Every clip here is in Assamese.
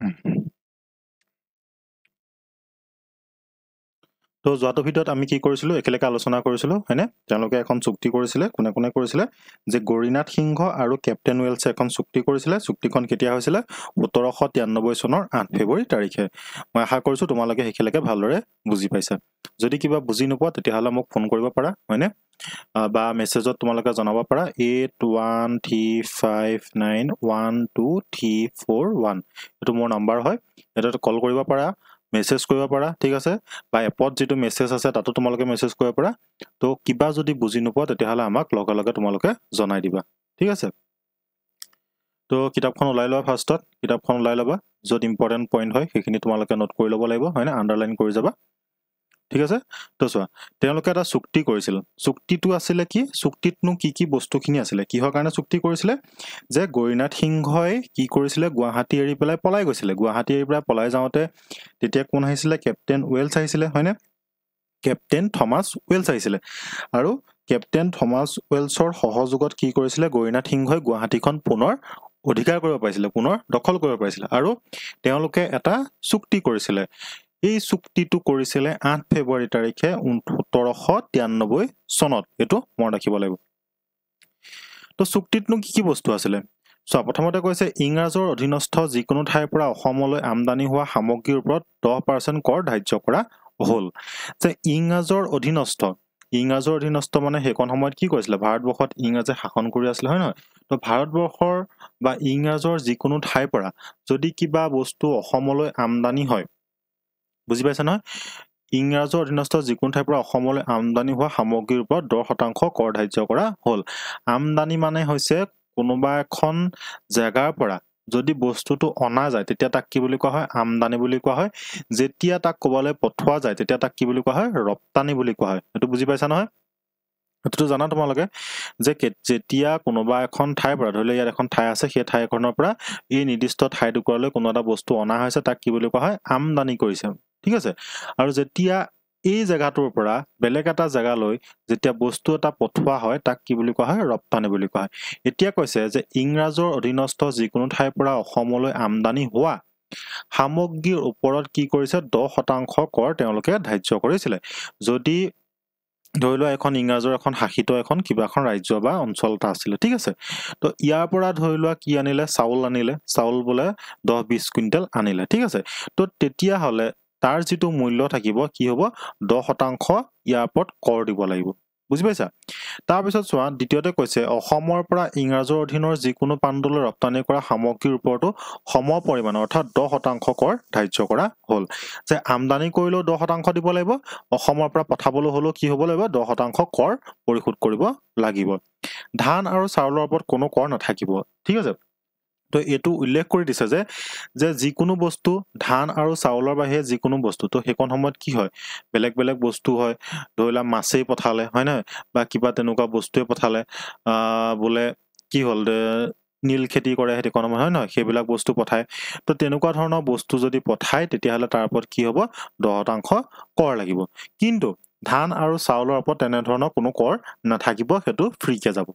嗯。তো যোৱাটো ভিডিঅ'ত আমি কি কৰিছিলোঁ একেলগে আলোচনা কৰিছিলোঁ হয়নে তেওঁলোকে এখন চুক্তি কৰিছিলে কোনে কোনে কৰিছিলে যে গৰীনাথ সিংহ আৰু কেপ্টেইন ৱেলছে এখন চুক্তি কৰিছিলে চুক্তিখন কেতিয়া হৈছিলে সোতৰশ তিৰান্নব্বৈ চনৰ আঠ ফেব্ৰুৱাৰী তাৰিখে মই আশা কৰিছোঁ তোমালোকে সেইখিনিলৈকে ভালদৰে বুজি পাইছা যদি কিবা বুজি নোপোৱা তেতিয়াহ'লে মোক ফোন কৰিব পাৰা হয়নে বা মেছেজত তোমালোকে জনাব পাৰা eight one three five nine one two three four one এইটো মোৰ নাম্বাৰ হয় এইটোত কল কৰিব পাৰা মেছেজ কৰিব পাৰা ঠিক আছে বা এপত যিটো মেছেজ আছে তাতো তোমালোকে মেছেজ কৰিব পাৰা তো কিবা যদি বুজি নোপোৱা তেতিয়াহ'লে আমাক লগে লগে তোমালোকে জনাই দিবা ঠিক আছে তো কিতাপখন ওলাই লোৱা ফাৰ্ষ্টত কিতাপখন ওলাই ল'বা য'ত ইম্পৰ্টেণ্ট পইণ্ট হয় সেইখিনি তোমালোকে নোট কৰি ল'ব লাগিব হয়নে আণ্ডাৰলাইন কৰি যাবা ঠিক আছে তো চোৱা তেওঁলোকে এটা চুক্তি কৰিছিল চুক্তিটো আছিলে কি চুক্তিতনো কি কি বস্তুখিনি আছিলে কিহৰ কাৰণে চুক্তি কৰিছিলে যে গৰীনাথ সিংহই কি কৰিছিলে গুৱাহাটী এৰি পেলাই পলাই গৈছিলে গুৱাহাটী এৰি পেলাই পলাই যাওঁতে তেতিয়া কোন আহিছিলে কেপ্টেইন ৱেলছ আহিছিলে হয়নে কেপ্টেইন থমাছ ৱেলছ আহিছিলে আৰু কেপ্টেইন থমাছ ৱেলছৰ সহযোগত কি কৰিছিলে গৰীনাথ সিংহই গুৱাহাটীখন পুনৰ অধিকাৰ কৰিব পাৰিছিলে পুনৰ দখল কৰিব পাৰিছিলে আৰু তেওঁলোকে এটা চুক্তি কৰিছিলে এই চুক্তিটো কৰিছিলে আঠ ফেব্ৰুৱাৰী তাৰিখে সোতৰশ তিৰান্নব্বৈ চনত এইটো মন ৰাখিব লাগিব ত' চুক্তিতনো কি কি বস্তু আছিলে চোৱা প্ৰথমতে কৈছে ইংৰাজৰ অধীনস্থ যিকোনো ঠাইৰ পৰা অসমলৈ আমদানি হোৱা সামগ্ৰীৰ ওপৰত দহ পাৰ্চেণ্ট কৰ ধাৰ্য কৰা হ'ল যে ইংৰাজৰ অধীনস্থ ইংৰাজৰ অধীনস্থ মানে সেইকণ সময়ত কি কৈছিলে ভাৰতবৰ্ষত ইংৰাজে শাসন কৰি আছিলে হয় নহয় ত' ভাৰতবৰ্ষৰ বা ইংৰাজৰ যিকোনো ঠাইৰ পৰা যদি কিবা বস্তু অসমলৈ আমদানি হয় বুজি পাইছে নহয় ইংৰাজৰ অধীনস্থ যিকোনো ঠাইৰ পৰা অসমলৈ আমদানি হোৱা সামগ্ৰীৰ ওপৰত দহ শতাংশ কৰ ধাৰ্য কৰা হ'ল আমদানি মানে হৈছে কোনোবা এখন জেগাৰ পৰা যদি বস্তুটো অনা যায় তেতিয়া তাক কি বুলি কোৱা হয় আমদানি বুলি কোৱা হয় যেতিয়া তাক ক'ৰবালৈ পঠোৱা যায় তেতিয়া তাক কি বুলি কোৱা হয় ৰপ্তানি বুলি কোৱা হয় এইটো বুজি পাইছা নহয় এইটোতো জানা তোমালোকে যে যেতিয়া কোনোবা এখন ঠাইৰ পৰা ধৰি লওক ইয়াত এখন ঠাই আছে সেই ঠাইখনৰ পৰা এই নিৰ্দিষ্ট ঠাইটুকুৰালৈ কোনো এটা বস্তু অনা হৈছে তাক কি বুলি কোৱা হয় আমদানি কৰিছে ঠিক আছে আৰু যেতিয়া এই জেগাটোৰ পৰা বেলেগ এটা জেগালৈ যেতিয়া বস্তু এটা পঠোৱা হয় তাক কি বুলি কোৱা হয় ৰপ্তানি বুলি কোৱা হয় এতিয়া কৈছে যে ইংৰাজৰ অধীনস্থ যিকোনো ঠাইৰ পৰা অসমলৈ আমদানি হোৱা সামগ্ৰীৰ ওপৰত কি কৰিছে দহ শতাংশ কৰ তেওঁলোকে ধাৰ্য কৰিছিলে যদি ধৰি লোৱা এখন ইংৰাজৰ এখন শাসিত এখন কিবা এখন ৰাজ্য বা অঞ্চল এটা আছিলে ঠিক আছে তো ইয়াৰ পৰা ধৰি লোৱা কি আনিলে চাউল আনিলে চাউল বোলে দহ বিছ কুইণ্টেল আনিলে ঠিক আছে তো তেতিয়াহ'লে তাৰ যিটো মূল্য থাকিব কি হ'ব দহ শতাংশ ইয়াৰ ওপৰত কৰ দিব লাগিব বুজি পাইছা তাৰপিছত চোৱা দ্বিতীয়তে কৈছে অসমৰ পৰা ইংৰাজৰ অধীনৰ যিকোনো পাণ্ডুলৈ ৰপ্তানি কৰা সামগ্ৰীৰ ওপৰতো সম পৰিমাণৰ অৰ্থাৎ দহ শতাংশ কৰ ধাৰ্য কৰা হ'ল যে আমদানি কৰিলেও দহ শতাংশ দিব লাগিব অসমৰ পৰা পঠাবলৈ হ'লেও কি হ'ব লাগিব দহ শতাংশ কৰ পৰিশোধ কৰিব লাগিব ধান আৰু চাউলৰ ওপৰত কোনো কৰ নাথাকিব ঠিক আছে তো এইটো উল্লেখ কৰি দিছে যে যে যিকোনো বস্তু ধান আৰু চাউলৰ বাহিৰে যিকোনো বস্তু তো সেইকণ সময়ত কি হয় বেলেগ বেলেগ বস্তু হয় ধৰি লোৱা মাছেই পঠালে হয় নহয় বা কিবা তেনেকুৱা বস্তুৱে পঠালে বোলে কি হ'ল নীল খেতি কৰে সেইটো কণ হয় নহয় সেইবিলাক বস্তু পঠায় তো তেনেকুৱা ধৰণৰ বস্তু যদি পঠায় তেতিয়াহ'লে তাৰ ওপৰত কি হ'ব দহ শতাংশ কৰ লাগিব কিন্তু ধান আৰু চাউলৰ ওপৰত তেনেধৰণৰ কোনো কৰ নাথাকিব সেইটো ফ্ৰীকৈ যাব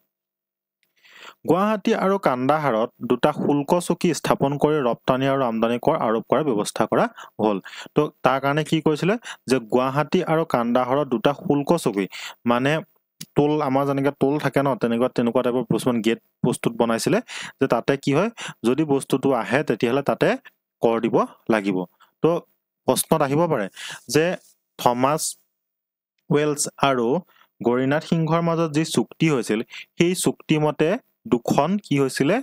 গুৱাহাটী আৰু কান্দাহাৰত দুটা শুল্ক চকী স্থাপন কৰি ৰপ্তানি আৰু আমদানি কৰ আৰোপ কৰাৰ ব্যৱস্থা কৰা হ'ল তো তাৰ কাৰণে কি কৈছিলে যে গুৱাহাটী আৰু কান্দাহাৰত দুটা শুল্ক চকী মানে টোল আমাৰ যেনেকৈ টোল থাকে ন তেনেকুৱা তেনেকুৱা টাইপৰ কিছুমান গেট বস্তুত বনাইছিলে যে তাতে কি হয় যদি বস্তুটো আহে তেতিয়াহ'লে তাতে কৰ দিব লাগিব তো প্ৰশ্নত আহিব পাৰে যে থমাছ ৱেলছ আৰু গৰিনাথ সিংহৰ মাজত যি চুক্তি হৈছিল সেই চুক্তিমতে দুখন কি হৈছিলে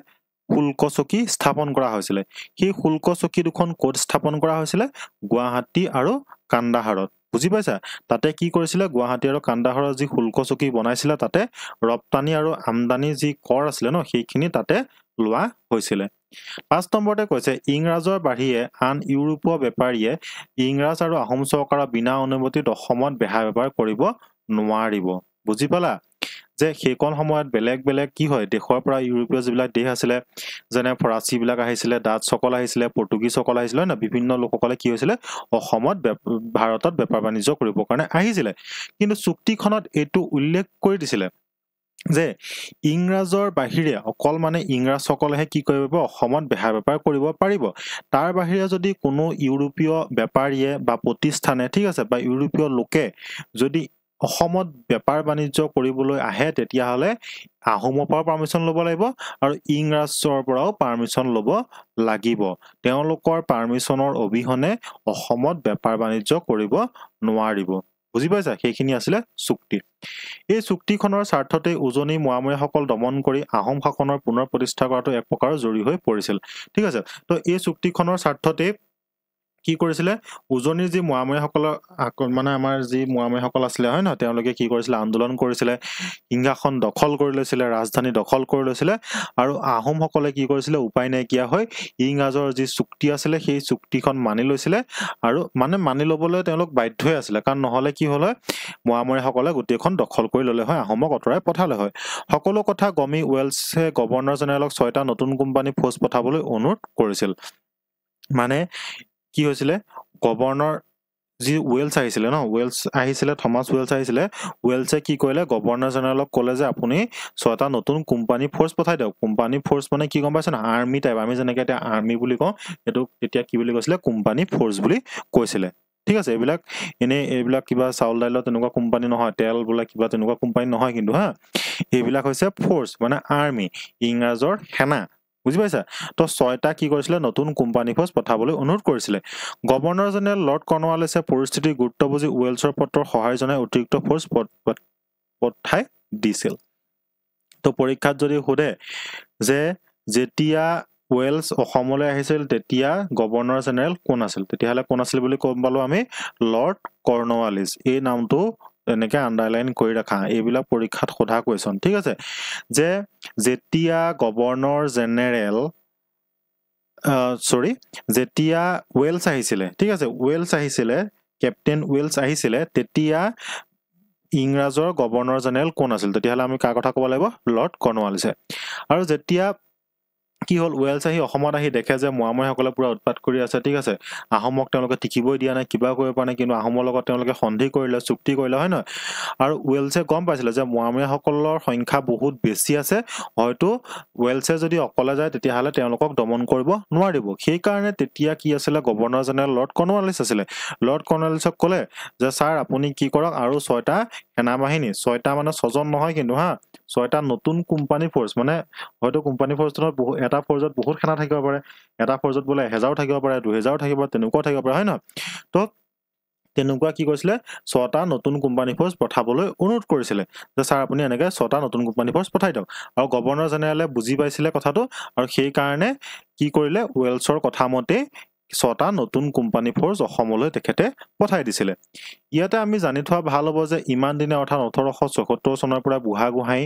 শুল্ক চকী স্থাপন কৰা হৈছিলে সেই শুল্ক চকী দুখন ক'ত স্থাপন কৰা হৈছিলে গুৱাহাটী আৰু কান্দাহাৰত বুজি পাইছা তাতে কি কৰিছিলে গুৱাহাটী আৰু কান্দাহাৰৰ যি শুল্ক চকী বনাইছিলে তাতে ৰপ্তানি আৰু আমদানি যি কৰ আছিলে ন সেইখিনি তাতে লোৱা হৈছিলে পাঁচ নম্বৰতে কৈছে ইংৰাজৰ বাহিৰে আন ইউৰোপীয় বেপাৰীয়ে ইংৰাজ আৰু আহোম চৰকাৰৰ বিনা অনুমতিত অসমত বেহা বেপাৰ কৰিব নোৱাৰিব বুজি পালা যে সেইকণ সময়ত বেলেগ বেলেগ কি হয় দেশৰ পৰা ইউৰোপীয় যিবিলাক দেশ আছিলে যেনে ফৰাচীবিলাক আহিছিলে ডাচসকল আহিছিলে পৰ্তুগীজসকল আহিছিলে হয় ন বিভিন্ন লোকসকলে কি হৈছিলে অসমত ভাৰতত বেপাৰ বাণিজ্য কৰিবৰ কাৰণে আহিছিলে কিন্তু চুক্তিখনত এইটো উল্লেখ কৰি দিছিলে যে ইংৰাজৰ বাহিৰে অকল মানে ইংৰাজসকলেহে কি কৰিব পাৰিব অসমত বেহা বেপাৰ কৰিব পাৰিব তাৰ বাহিৰে যদি কোনো ইউৰোপীয় বেপাৰীয়ে বা প্ৰতিষ্ঠানে ঠিক আছে বা ইউৰোপীয় লোকে যদি অসমত বেপাৰ বাণিজ্য কৰিবলৈ আহে তেতিয়াহ'লে আহোমৰ পৰাও পাৰ্মিশ্যন ল'ব লাগিব আৰু ইংৰাজৰ পৰাও পাৰ্মিশ্যন ল'ব লাগিব তেওঁলোকৰ পাৰ্মিশ্যনৰ অবিহনে অসমত বেপাৰ বাণিজ্য কৰিব নোৱাৰিব বুজি পাইছা সেইখিনি আছিলে চুক্তি এই চুক্তিখনৰ স্বাৰ্থতে উজনি মোৱামৰীয়াসকল দমন কৰি আহোম শাসনৰ পুনৰ প্ৰতিষ্ঠা কৰাটো এক প্ৰকাৰৰ জৰুৰী হৈ পৰিছিল ঠিক আছে ত' এই চুক্তিখনৰ স্বাৰ্থতেই কি কৰিছিলে উজনিৰ যি মোৱামৰীয়াসকলৰ মানে আমাৰ যি মোৱামৰীয়াসকল আছিলে হয় ন তেওঁলোকে কি কৰিছিলে আন্দোলন কৰিছিলে সিংহাসন দখল কৰি লৈছিলে ৰাজধানী দখল কৰি লৈছিলে আৰু আহোমসকলে কি কৰিছিলে উপায় নাইকিয়া হৈ ইংৰাজৰ যি চুক্তি আছিলে সেই চুক্তিখন মানি লৈছিলে আৰু মানে মানি ল'বলৈ তেওঁলোক বাধ্যই আছিলে কাৰণ নহ'লে কি হ'ল হয় মোৱামৰীয়াসকলে গোটেইখন দখল কৰি ল'লে হয় আহোমক আঁতৰাই পঠালে হয় সকলো কথা গমি ৱেলছে গৱৰ্ণৰ জেনেৰেলক ছয়টা নতুন কোম্পানী ফৌজ পঠাবলৈ অনুৰোধ কৰিছিল মানে কি হৈছিলে গৱৰ্ণৰ যি ৱেলছ আহিছিলে ন ৱেলছ আহিছিলে থমাছ ৱেলছ আহিছিলে ৱেলছে কি কৰিলে গৱৰ্ণৰ জেনেৰেলক ক'লে যে আপুনি ছটা নতুন কোম্পানী ফ'ৰ্চ পঠাই দিয়ক কোম্পানী ফ'ৰ্চ মানে কি গম পাইছে ন আৰ্মি টাইপ আমি যেনেকৈ এতিয়া আৰ্মি বুলি কওঁ সেইটো তেতিয়া কি বুলি কৈছিলে কোম্পানী ফ'ৰ্চ বুলি কৈছিলে ঠিক আছে এইবিলাক এনেই এইবিলাক কিবা চাউল দাইলৰ তেনেকুৱা কোম্পানী নহয় তেল বোলে কিবা তেনেকুৱা কোম্পানী নহয় কিন্তু হা এইবিলাক হৈছে ফ'ৰ্চ মানে আৰ্মি ইংৰাজৰ সেনা বুজি পাইছা তো ছয়টা কি কৰিছিলে নতুন কোম্পানী ফৰ্চ পঠাবলৈ অনুৰোধ কৰিছিলে গৱৰ্ণৰ জেনেৰেল লৰ্ড কৰ্ণৱালেছে পৰিস্থিতিৰ গুৰুত্ব বুজি ৱেলছৰ পত্ৰৰ সহায় জনাই অতিৰিক্ত ফৰ্চ পঠাই দিছিল তো পৰীক্ষাত যদি সোধে যে যেতিয়া ৱেলছ অসমলৈ আহিছিল তেতিয়া গৱৰ্ণৰ জেনেৰেল কোন আছিল তেতিয়াহ'লে কোন আছিল বুলি ক'ম পালো আমি লৰ্ড কৰ্ণৱালিছ এই নামটো এনেকৈ আণ্ডাৰলাইন কৰি ৰাখা এইবিলাক পৰীক্ষাত সোধা কুৱেশ্যন ঠিক আছে যে যেতিয়া গভৰ্ণৰ জেনেৰেল চৰি যেতিয়া ৱেলছ আহিছিলে ঠিক আছে ৱেলছ আহিছিলে কেপ্টেইন ৱেলছ আহিছিলে তেতিয়া ইংৰাজৰ গৱৰ্ণৰ জেনেৰেল কোন আছিল তেতিয়াহ'লে আমি কাৰ কথা ক'ব লাগিব লৰ্ড কৰ্ণৱালিছে আৰু যেতিয়া কি হ'ল ৱেলছ আহি অসমত আহি দেখে যে মোৱামৰীসকলে পূৰা উৎপাত কৰি আছে ঠিক আছে আহোমক তেওঁলোকে টিকিবই দিয়া নাই কিবা কৰিব পৰা নাই কিন্তু আহোমৰ লগত তেওঁলোকে সন্ধি কৰিলে চুক্তি কৰিলে হয় নহয় আৰু ৱেলছে গম পাইছিলে যে মোৱামৰীয়াসকলৰ সংখ্যা বহুত বেছি আছে হয়তো ৱেলছে যদি অকলে যায় তেতিয়াহ'লে তেওঁলোকক দমন কৰিব নোৱাৰিব সেইকাৰণে তেতিয়া কি আছিলে গভৰ্ণৰ জেনেৰেল লৰ্ড কৰ্ণৱালিছ আছিলে লৰ্ড কৰ্ণোৱালিছক ক'লে যে ছাৰ আপুনি কি কৰক আৰু ছয়টা সেনা বাহিনী ছয়টা মানে ছজন নহয় কিন্তু হা ছয়টা নতুন কোম্পানী ফৰ্চ মানে হয়তো কোম্পানী ফৰ্চত এটা ফৰ্জত বহুত সেনা থাকিব পাৰে এটা ফৰ্জত বোলে এহেজাৰো থাকিব পাৰে দুহেজাৰো থাকিব পাৰে তেনেকুৱাও থাকিব পাৰে হয় ন তো তেনেকুৱা কি কৈছিলে ছটা নতুন কোম্পানী ফৰ্চ পঠাবলৈ অনুৰোধ কৰিছিলে যে ছাৰ আপুনি এনেকৈ ছটা নতুন কোম্পানী ফৰ্চ পঠাই দিয়ক আৰু গভৰ্ণৰ জেনেৰেলে বুজি পাইছিলে কথাটো আৰু সেইকাৰণে কি কৰিলে ৱেলছৰ কথামতে ছটা নতুন কোম্পানী ফৰ্চ অসমলৈ তেখেতে পঠাই দিছিলে ইয়াতে আমি জানি থোৱা ভাল হ'ব যে ইমান দিনে অৰ্থাৎ ওঠৰশ ছয়সত্তৰ চনৰ পৰা বুঢ়াগোহাঁই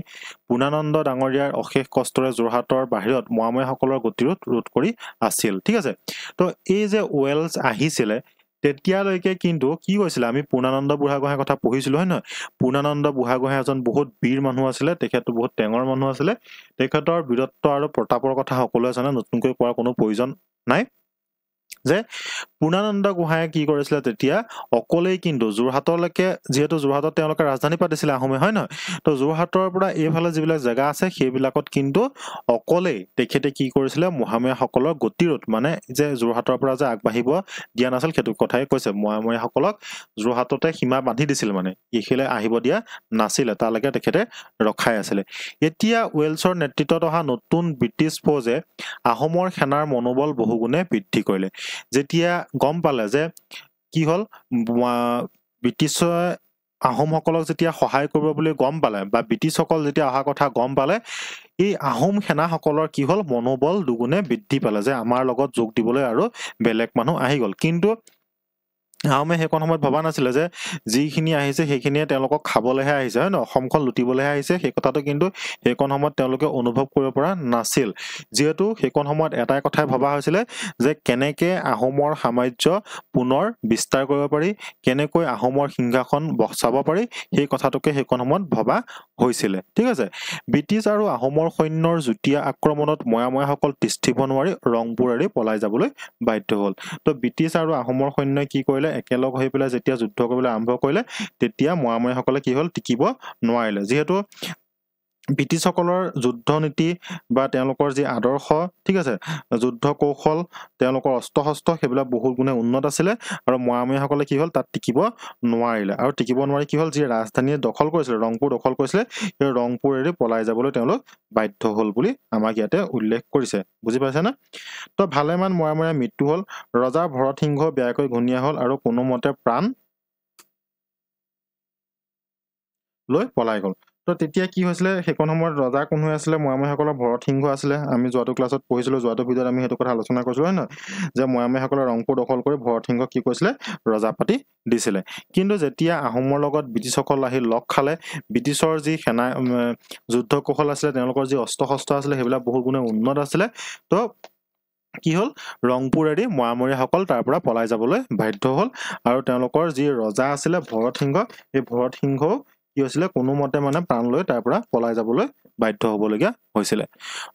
পূৰ্ণানন্দ ডাঙৰীয়াৰ অশেষ কষ্টৰে যোৰহাটৰ বাহিৰত মোৱামৰীয়াসকলৰ গতিৰোধ ৰোধ কৰি আছিল ঠিক আছে তো এই যে ৱেলছ আহিছিলে তেতিয়ালৈকে কিন্তু কি কৈছিলে আমি পূৰ্ণানন্দ বুঢ়াগোহাঁইৰ কথা পঢ়িছিলোঁ হয় নহয় পূৰ্ণানন্দ বুঢ়াগোহাঁই এজন বহুত বীৰ মানুহ আছিলে তেখেতো বহুত টেঙৰ মানুহ আছিলে তেখেতৰ বীৰত্ব আৰু প্ৰতাপৰ কথা সকলোৱে জানে নতুনকৈ কোৱাৰ কোনো প্ৰয়োজন নাই זה পূৰ্ণানন্দ গোহাঁয়ে কি কৰিছিলে তেতিয়া অকলেই কিন্তু যোৰহাটলৈকে যিহেতু যোৰহাটত তেওঁলোকে ৰাজধানী পাতিছিলে আহোমে হয় নহয় ত' যোৰহাটৰ পৰা এইফালে যিবিলাক জেগা আছে সেইবিলাকত কিন্তু অকলেই তেখেতে কি কৰিছিলে মহামীয়াসকলৰ গতিৰোধ মানে যে যোৰহাটৰ পৰা যে আগবাঢ়িব দিয়া নাছিল সেইটো কথাই কৈছে মহামীয়াসকলক যোৰহাটতে সীমা বান্ধি দিছিল মানে এইখিলে আহিব দিয়া নাছিলে তালৈকে তেখেতে ৰখাই আছিলে এতিয়া ৱেলছৰ নেতৃত্বত অহা নতুন ব্ৰিটিছ ফৌজে আহোমৰ সেনাৰ মনোবল বহুগুণে বৃদ্ধি কৰিলে যেতিয়া গম পালে যে কি হ'ল ব্ৰিটিছে আহোমসকলক যেতিয়া সহায় কৰিব বুলি গম পালে বা ব্ৰিটিছসকল যেতিয়া অহা কথা গম পালে এই আহোম সেনাসকলৰ কি হ'ল মনোবল দুগুণে বৃদ্ধি পালে যে আমাৰ লগত যোগ দিবলৈ আৰু বেলেগ মানুহ আহি গ'ল কিন্তু আহোমে সেইকণ সময়ত ভবা নাছিলে যে যিখিনি আহিছে সেইখিনিয়ে তেওঁলোকক খাবলৈহে আহিছে হয় ন অসমখন লুটিবলৈহে আহিছে সেই কথাটো কিন্তু সেইকণ সময়ত তেওঁলোকে অনুভৱ কৰিব পৰা নাছিল যিহেতু সেইকণ সময়ত এটাই কথাই ভবা হৈছিলে যে কেনেকে আহোমৰ সাম্ৰাজ্য পুনৰ বিস্তাৰ কৰিব পাৰি কেনেকৈ আহোমৰ সিংহাসন বচাব পাৰি সেই কথাটোকে সেইকণ সময়ত ভবা হৈছিলে ঠিক আছে ব্ৰিটিছ আৰু আহোমৰ সৈন্যৰ যুটীয়া আক্ৰমণত ময়াময়াসকল তিষ্ঠিব নোৱাৰি ৰংপুৰ এৰি পলাই যাবলৈ বাধ্য হ'ল তো ব্ৰিটিছ আৰু আহোমৰ সৈন্যই কি কৰিলে একেলগ হৈ পেলাই যেতিয়া যুদ্ধ কৰিবলৈ আৰম্ভ কৰিলে তেতিয়া মোৱামৰীয়াসকলে কি হ'ল টিকিব নোৱাৰিলে যিহেতু ব্ৰিটিছসকলৰ যুদ্ধ নীতি বা তেওঁলোকৰ যি আদৰ্শ ঠিক আছে যুদ্ধ কৌশল তেওঁলোকৰ অস্ত্ৰ শস্ত্ৰ সেইবিলাক বহুত গুণে উন্নত আছিলে আৰু মোৱামীয়াসকলে কি হ'ল তাত টিকিব নোৱাৰিলে আৰু টিকিব নোৱাৰি কি হ'ল যি ৰাজধানীয়ে দখল কৰিছিলে ৰংপুৰ দখল কৰিছিলে সেই ৰংপুৰ পলাই যাবলৈ তেওঁলোক বাধ্য হ'ল বুলি আমাক ইয়াতে উল্লেখ কৰিছে বুজি পাইছেনে তো ভালেমান মোৱামীয়া মৃত্যু হ'ল ৰজা ভৰত সিংহ বেয়াকৈ ঘূনীয়া হ'ল আৰু কোনোমতে প্ৰাণ লৈ পলাই গ'ল তো তেতিয়া কি হৈছিলে সেইখন সময়ত ৰজা কোন হৈ আছিলে মৈয়ামীসকলৰ ভৰত সিংহ আছিলে আমি যোৱাটো ক্লাছত পঢ়িছিলো যোৱাটো ভিডিঅ'ত আমি সেইটো কথা আলোচনা কৰিছিলোঁ হয় নহয় যে মৈয়ামীসকলে ৰংপুৰ দখল কৰি ভৰত সিংহ কি কৈছিলে ৰজা পাতি দিছিলে কিন্তু যেতিয়া আহোমৰ লগত ব্ৰিটিছসকল আহি লগ খালে ব্ৰিটিছৰ যি সেনা যুদ্ধ কৌশল আছিলে তেওঁলোকৰ যি অস্ত্ৰ শস্ত্ৰ আছিলে সেইবিলাক বহুত গুণে উন্নত আছিলে তো কি হ'ল ৰংপুৰেদি মৰামৰীয়াসকল তাৰ পৰা পলাই যাবলৈ বাধ্য হ'ল আৰু তেওঁলোকৰ যি ৰজা আছিলে ভৰত সিংহ সেই ভৰত সিংহও কি হৈছিলে কোনোমতে মানে প্ৰাণ লৈ তাৰ পৰা পলাই যাবলৈ বাধ্য হ'বলগীয়া হৈছিলে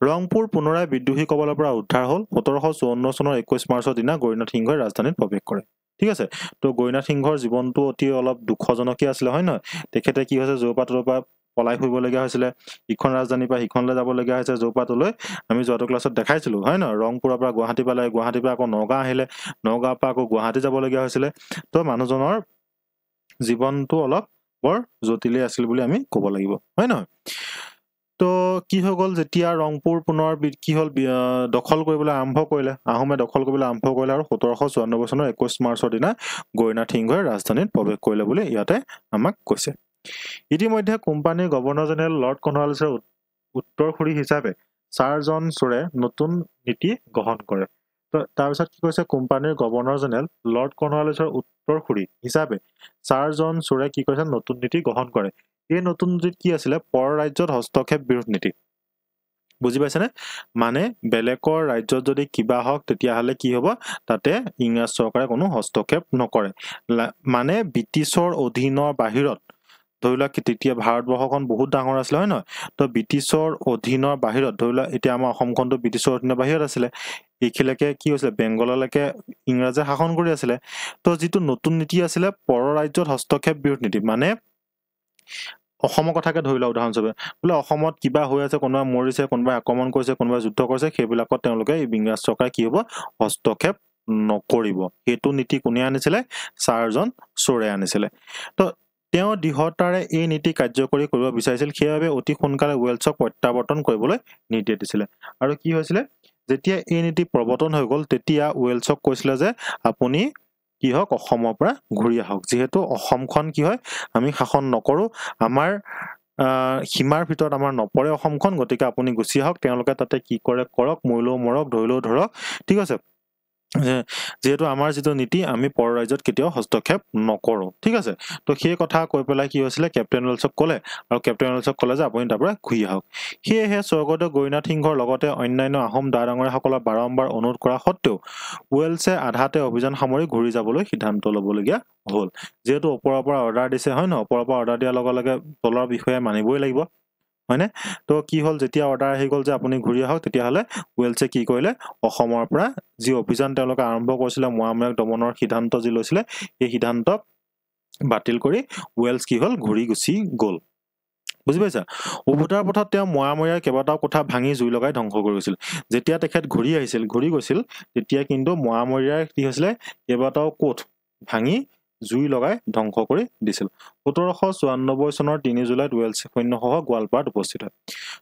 ৰংপুৰ পুনৰাই বিদ্ৰোহী কবলৰ পৰা উদ্ধাৰ হ'ল সোতৰশ চৌৱন্ন চনৰ একৈশ মাৰ্চৰ দিনা গৰিনাথ সিংহই ৰাজধানীত প্ৰৱেশ কৰে ঠিক আছে তো গৰিনাথ সিংহৰ জীৱনটো অতি অলপ দুখজনকেই আছিলে হয় নহয় তেখেতে কি হৈছে যৌপাতৰ পৰা পলাই ফুৰিবলগীয়া হৈছিলে ইখন ৰাজধানীৰ পৰা সিখনলৈ যাবলগীয়া হৈছে যৌপাতলৈ আমি যোৱাটো ক্লাছত দেখাইছিলোঁ হয় নহয় ৰংপুৰৰ পৰা গুৱাহাটী পালে গুৱাহাটীৰ পৰা আকৌ নগাঁও আহিলে নগাঁৱৰ পৰা আকৌ গুৱাহাটী যাবলগীয়া হৈছিলে তো মানুহজনৰ জীৱনটো অলপ বৰ জটিলেই আছিল বুলি আমি ক'ব লাগিব হয় নহয় তো কি হৈ গ'ল যেতিয়া ৰংপুৰ পুনৰ কি হ'ল দখল কৰিবলৈ আৰম্ভ কৰিলে আহোমে দখল কৰিবলৈ আৰম্ভ কৰিলে আৰু সোতৰশ চৌৰান্নব্বৈ চনৰ একৈছ মাৰ্চৰ দিনা গৰিনাথ সিংহই ৰাজধানীত প্ৰৱেশ কৰিলে বুলি ইয়াতে আমাক কৈছে ইতিমধ্যে কোম্পানীৰ গৱৰ্ণৰ জেনেৰেল লৰ্ড কনৱালছৰ উত্তৰসূৰী হিচাপে ছাৰ জন চোৰে নতুন নীতি গ্ৰহণ কৰে তাৰপিছত কি কৈছে কোম্পানীৰ গৱৰ্ণৰ জেনেৰেল লৰ্ড কনৱালছৰ ডক্তৰ খুৰী হিচাপে ছাৰজন চোৰে কি কৈছে নতুন নীতি গ্ৰহণ কৰে এই নতুন নীতিত কি আছিলে পৰ ৰাজ্যত হস্তক্ষেপ বিৰোধ নীতি বুজি পাইছেনে মানে বেলেগৰ ৰাজ্যত যদি কিবা হওক তেতিয়াহ'লে কি হ'ব তাতে ইংৰাজ চৰকাৰে কোনো হস্তক্ষেপ নকৰে মানে ব্ৰিটিছৰ অধীনৰ বাহিৰত ধৰি লোৱা তেতিয়া ভাৰতবৰ্ষখন বহুত ডাঙৰ আছিলে হয় নহয় তো ব্ৰিটিছৰ অধীনৰ বাহিৰত ধৰি লোৱা এতিয়া আমাৰ অসমখনটো ব্ৰিটিছৰ অধীনৰ বাহিৰত আছিলে এইখিলাকে কি হৈছিলে বেংগললৈকে ইংৰাজে শাসন কৰি আছিলে তো যিটো নতুন নীতি আছিলে পৰ ৰাজ্যত হস্তক্ষেপ বিৰোধ নীতি মানে অসমৰ কথাকে ধৰি লওক উদাহৰণস্বৰূপে বোলে অসমত কিবা হৈ আছে কোনোবাই মৰিছে কোনোবাই আক্ৰমণ কৰিছে কোনোবাই যুদ্ধ কৰিছে সেইবিলাকত তেওঁলোকে ইংৰাজ চৰকাৰে কি হ'ব হস্তক্ষেপ নকৰিব সেইটো নীতি কোনে আনিছিলে ছাৰজন চোৰে আনিছিলে তো তেওঁ দৃঢ়তাৰে এই নীতি কাৰ্যকৰী কৰিব বিচাৰিছিল সেইবাবে অতি সোনকালে ৱেলছক প্ৰত্যাৱৰ্তন কৰিবলৈ নিৰ্দেশ দিছিলে আৰু কি হৈছিলে যেতিয়া এই নীতি প্ৰৱৰ্তন হৈ গ'ল তেতিয়া ৱেলছক কৈছিলে যে আপুনি কি হওক অসমৰ পৰা ঘূৰি আহক যিহেতু অসমখন কি হয় আমি শাসন নকৰোঁ আমাৰ সীমাৰ ভিতৰত আমাৰ নপৰে অসমখন গতিকে আপুনি গুচি আহক তেওঁলোকে তাতে কি কৰে কৰক মৰিলেও মৰক ধৰিলেও ধৰক ঠিক আছে যিহেতু আমাৰ যিটো নীতি আমি পৰৰাজ্যত কেতিয়াও হস্তক্ষেপ নকৰোঁ ঠিক আছে তো সেই কথা কৈ পেলাই কি হৈছিলে কেপ্টেইন ৱেলছক ক'লে আৰু কেপ্টেইন ৱেলছক ক'লে যে আপুনি তাৰ পৰা ঘূৰি আহক সেয়েহে স্বৰ্গদেউ গৰিনাথ সিংহৰ লগতে অন্যান্য আহোম দা ডাঙৰীয়াসকলক বাৰম্বাৰ অনুৰোধ কৰা সত্বেও ৱেলছে আধাতে অভিযান সামৰি ঘূৰি যাবলৈ সিদ্ধান্ত ল'বলগীয়া হ'ল যিহেতু ওপৰৰ পৰা অৰ্ডাৰ দিছে হয় ন ওপৰৰ পৰা অৰ্ডাৰ দিয়াৰ লগে লগে তলৰ বিষয়ে মানিবই লাগিব হয়নে তো কি হ'ল যেতিয়া অৰ্ডাৰ আহি গ'ল যে আপুনি ঘূৰি আহক তেতিয়াহ'লে ৱেলছে কি কৰিলে অসমৰ পৰা যি অভিযান তেওঁলোকে আৰম্ভ কৰিছিলে মোৱামূয়াক দমনৰ সিদ্ধান্ত যি লৈছিলে সেই সিদ্ধান্তক বাতিল কৰি ৱেলছ কি হ'ল ঘূৰি গুচি গ'ল বুজি পাইছা উভতাৰ পথত তেওঁ মৰামৰীয়াৰ কেইবাটাও কোঠা ভাঙি জুই লগাই ধ্বংস কৰি গৈছিল যেতিয়া তেখেত ঘূৰি আহিছিল ঘূৰি গৈছিল তেতিয়া কিন্তু মৰামৰীয়াৰ কি হৈছিলে কেইবাটাও কোঠ ভাঙি জুই লগাই ধ্বংস কৰি দিছিল সোতৰশ চৌৰান্নব্বৈ চনৰ তিনি জুলাইত ৱেলছে সৈন্যসহ গোৱালপাৰাত উপস্থিত হয়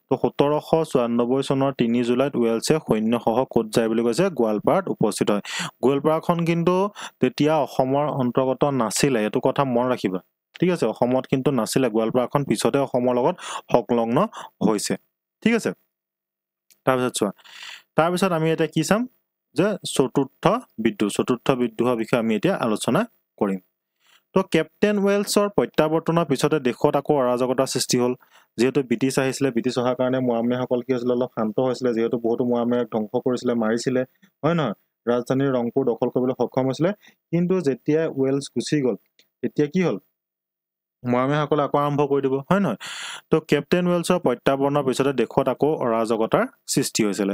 তো সোতৰশ চৌৰান্নব্বৈ চনৰ তিনি জুলাইত ৱেলছে সৈন্যসহ ক'ত যায় বুলি কৈছে গোৱালপাৰাত উপস্থিত হয় গোৱালপাৰাখন কিন্তু তেতিয়া অসমৰ অন্তৰ্গত নাছিলে এইটো কথা মন ৰাখিবা ঠিক আছে অসমত কিন্তু নাছিলে গোৱালপাৰাখন পিছতে অসমৰ লগত সংলগ্ন হৈছে ঠিক আছে তাৰপিছত চোৱা তাৰপিছত আমি এতিয়া কি চাম যে চতুৰ্থ বিদ্ৰোহ চতুৰ্থ বিদ্ৰোহৰ বিষয়ে আমি এতিয়া আলোচনা কৰিম তো কেপ্টেইন ৱেলছৰ প্ৰত্যাৱৰ্তনৰ পিছতে দেশত আকৌ অৰাজকতাৰ সৃষ্টি হ'ল যিহেতু ব্ৰিটিছ আহিছিলে ব্ৰিটিছ অহাৰ কাৰণে মোৱামেসকল কি হৈছিলে অলপ শান্ত হৈছিলে যিহেতু বহুতো মোৱামেক ধ্বংস কৰিছিলে মাৰিছিলে হয় নহয় ৰাজধানীৰ ৰংপুৰ দখল কৰিবলৈ সক্ষম হৈছিলে কিন্তু যেতিয়া ৱেলছ গুচি গ'ল তেতিয়া কি হ'ল মৰামীসকলে আকৌ আৰম্ভ কৰি দিব হয় নহয় তো কেপ্টেইন ৱেলছৰ প্ৰত্যাৱৰ্ণৰ পিছতে দেশত আকৌ অৰাজকতাৰ সৃষ্টি হৈছিলে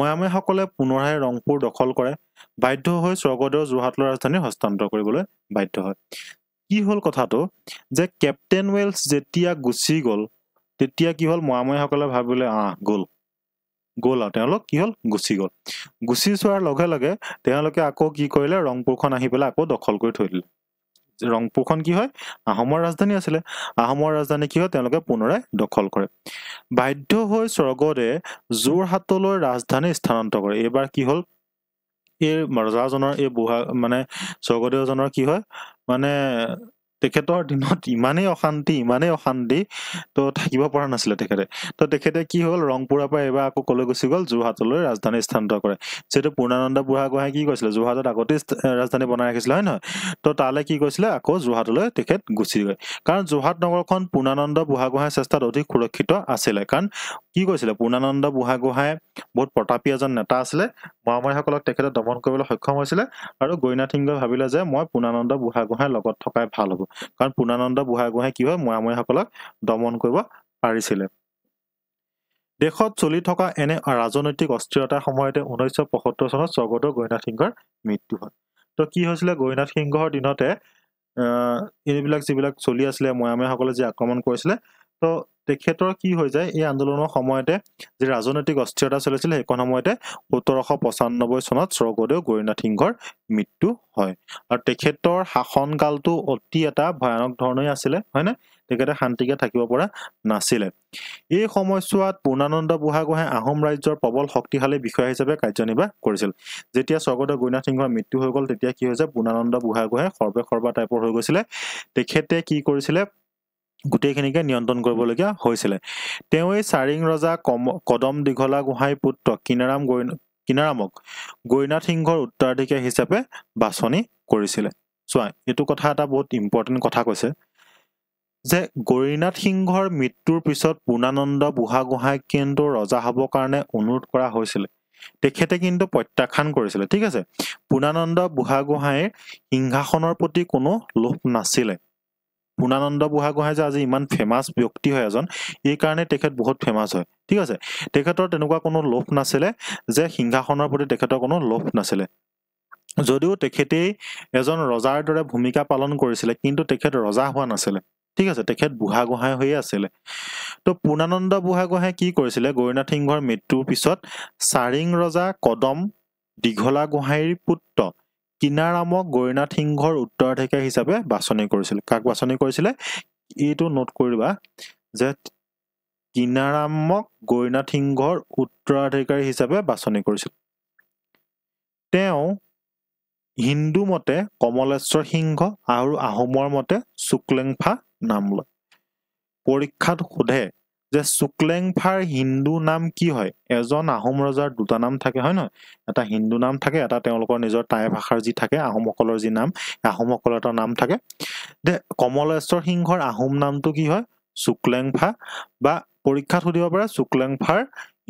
মৈয়ামীসকলে পুনৰাই ৰংপুৰ দখল কৰে বাধ্য হৈ স্বৰ্গদেউ যোৰহাটলৈ ৰাজধানী হস্তান্তৰ কৰিবলৈ বাধ্য হয় কি হ'ল কথাটো যে কেপ্টেইন ৱেলছ যেতিয়া গুচি গ'ল তেতিয়া কি হ'ল মৈয়ামীসকলে ভাবিলে আহ গ'ল গ'ল আৰু তেওঁলোক কি হ'ল গুচি গ'ল গুচি চোৱাৰ লগে লগে তেওঁলোকে আকৌ কি কৰিলে ৰংপুৰখন আহি পেলাই আকৌ দখল কৰি থৈ দিলে ৰংপুৰখন কি হয় আহোমৰ ৰাজধানী আছিলে আহোমৰ ৰাজধানী কি হয় তেওঁলোকে পুনৰাই দখল কৰে বাধ্য হৈ স্বৰ্গদে যোৰহাটলৈ ৰাজধানী স্থানান্তৰ কৰে এইবাৰ কি হ'ল এই ৰজাজনৰ এই বুঢ়া মানে স্বৰ্গদেউজনৰ কি হয় মানে তেখেতৰ দিনত ইমানেই অশান্তি ইমানেই অশান্তি তো থাকিব পৰা নাছিলে তেখেতে তো তেখেতে কি হ'ল ৰংপুৰাৰ পৰা এইবাৰ আকৌ ক'লৈ গুচি গ'ল যোৰহাটলৈ ৰাজধানী স্থানান্তৰ কৰে যিহেতু পূৰ্ণানন্দ বুঢ়াগোহাঁই কি কৈছিলে যোৰহাটত আগতেই ৰাজধানী বনাই ৰাখিছিলে হয় নহয় তো তালৈ কি কৈছিলে আকৌ যোৰহাটলৈ তেখেত গুচি গৈ কাৰণ যোৰহাট নগৰখন পূৰ্ণানন্দ বুঢ়াগোহাঁই চেষ্টাত অধিক সুৰক্ষিত আছিলে কাৰণ কি কৈছিলে পূৰ্ণানন্দ বুঢ়াগোহাঁই বহুত প্ৰতাপী এজন নেতা আছিলে মহামাৰীসকলক তেখেতে দমন কৰিবলৈ সক্ষম হৈছিলে আৰু গৈনাথিংগই ভাবিলে যে মই পূৰ্ণানন্দ বুঢ়াগোহাঁইৰ লগত থকাই ভাল হ'ব কাৰণ পূৰ্ণানন্দ বুঢ়াগোহাঁই কি হয় মৈয়ামৈসকলক দমন কৰিব পাৰিছিলে দেশত চলি থকা এনে ৰাজনৈতিক অস্থিৰতাৰ সময়তে ঊনৈছশ পঁসত্তৰ চনত স্বৰ্গদেউ গৈনাথ সিংহৰ মৃত্যু হয় তো কি হৈছিলে গৈনাথ সিংহৰ দিনতে এইবিলাক যিবিলাক চলি আছিলে মৈয়ামৈসকলে যি আক্ৰমণ কৰিছিলে তো তেখেতৰ কি হৈ যায় এই আন্দোলনৰ সময়তে যি ৰাজনৈতিক অস্থিৰতা চলিছিল সেইখন সময়তে সোতৰশ পঁচানব্বৈ চনত স্বৰ্গদেউ গৰীনাথ সিংহৰ মৃত্যু হয় আৰু তেখেতৰ শাসনকালটো অতি এটা ভয়ানক ধৰণেই আছিলে হয়নে তেখেতে শান্তিকে থাকিব পৰা নাছিলে এই সময়ছোৱাত পূৰ্ণানন্দ বুঢ়াগোহাঁই আহোম ৰাজ্যৰ প্ৰবল শক্তিশালী বিষয়া হিচাপে কাৰ্যনিৰ্বাহ কৰিছিল যেতিয়া স্বৰ্গদেউ গুণাথ সিংহৰ মৃত্যু হৈ গ'ল তেতিয়া কি হৈছে পূৰ্ণানন্দ বুঢ়াগোহাঁই সৰ্বে সৰ্বা টাইপৰ হৈ গৈছিলে তেখেতে কি কৰিছিলে গোটেইখিনিকে নিয়ন্ত্ৰণ কৰিবলগীয়া হৈছিলে তেওঁ এই চাৰিং ৰজা কম কদম দীঘলা গোহাঁই পুত্ৰ কিনাৰাম গৈ কিনাৰামক গৈনাথ সিংহৰ উত্তৰাধিকাৰী হিচাপে বাছনি কৰিছিলে চোৱা এইটো কথা এটা বহুত ইম্পৰ্টেণ্ট কথা কৈছে যে গৌৰীনাথ সিংহৰ মৃত্যুৰ পিছত পূৰ্ণানন্দ বুঢ়াগোহাঁইক কিন্তু ৰজা হ'বৰ কাৰণে অনুৰোধ কৰা হৈছিলে তেখেতে কিন্তু প্ৰত্যাখ্যান কৰিছিলে ঠিক আছে পূৰ্ণানন্দ বুঢ়াগোহাঁইৰ সিংহাসনৰ প্ৰতি কোনো লোভ নাছিলে পূৰ্ণানন্দ বুঢ়াগোহাঁই যে আজি ইমান ফেমাছ ব্যক্তি হয় এজন এইকাৰণে তেখেত বহুত ফেমাছ হয় ঠিক আছে তেখেতৰ তেনেকুৱা কোনো লোভ নাছিলে যে সিংহাসনৰ প্ৰতি তেখেতৰ কোনো লোভ নাছিলে যদিও তেখেতেই এজন ৰজাৰ দৰে ভূমিকা পালন কৰিছিলে কিন্তু তেখেত ৰজা হোৱা নাছিলে ঠিক আছে তেখেত বুঢ়াগোহাঁই হৈয়ে আছিলে তো পূৰ্ণানন্দ বুঢ়াগোহাঁই কি কৰিছিলে গৌৰীনাথ সিংহৰ মৃত্যুৰ পিছত চাৰিং ৰজা কদম দীঘলা গোহাঁইৰ পুত্ৰ কিনাৰামক গৰীনাথ সিংহৰ উত্তৰাধিকাৰী হিচাপে বাছনি কৰিছিল কাক বাছনি কৰিছিলে এইটো নোট কৰিবা যে কিনাৰামক গৰীনাথ সিংহৰ উত্তৰাধিকাৰী হিচাপে বাছনি কৰিছিল তেওঁ হিন্দু মতে কমলেশ্বৰ সিংহ আৰু আহোমৰ মতে শুক্লেংফা নাম লয় পৰীক্ষাত সোধে যে চুকলেংফাৰ হিন্দু নাম কি হয় এজন আহোম ৰজাৰ দুটা নাম থাকে হয় নহয় এটা হিন্দু নাম থাকে এটা তেওঁলোকৰ নিজৰ টাই ভাষাৰ যি থাকে আহোমসকলৰ যি নাম আহোমসকলৰ এটা নাম থাকে যে কমলেশ্বৰ সিংহৰ আহোম নামটো কি হয় চুকলেংফা বা পৰীক্ষাত সুধিব পাৰে চুকলেংফাৰ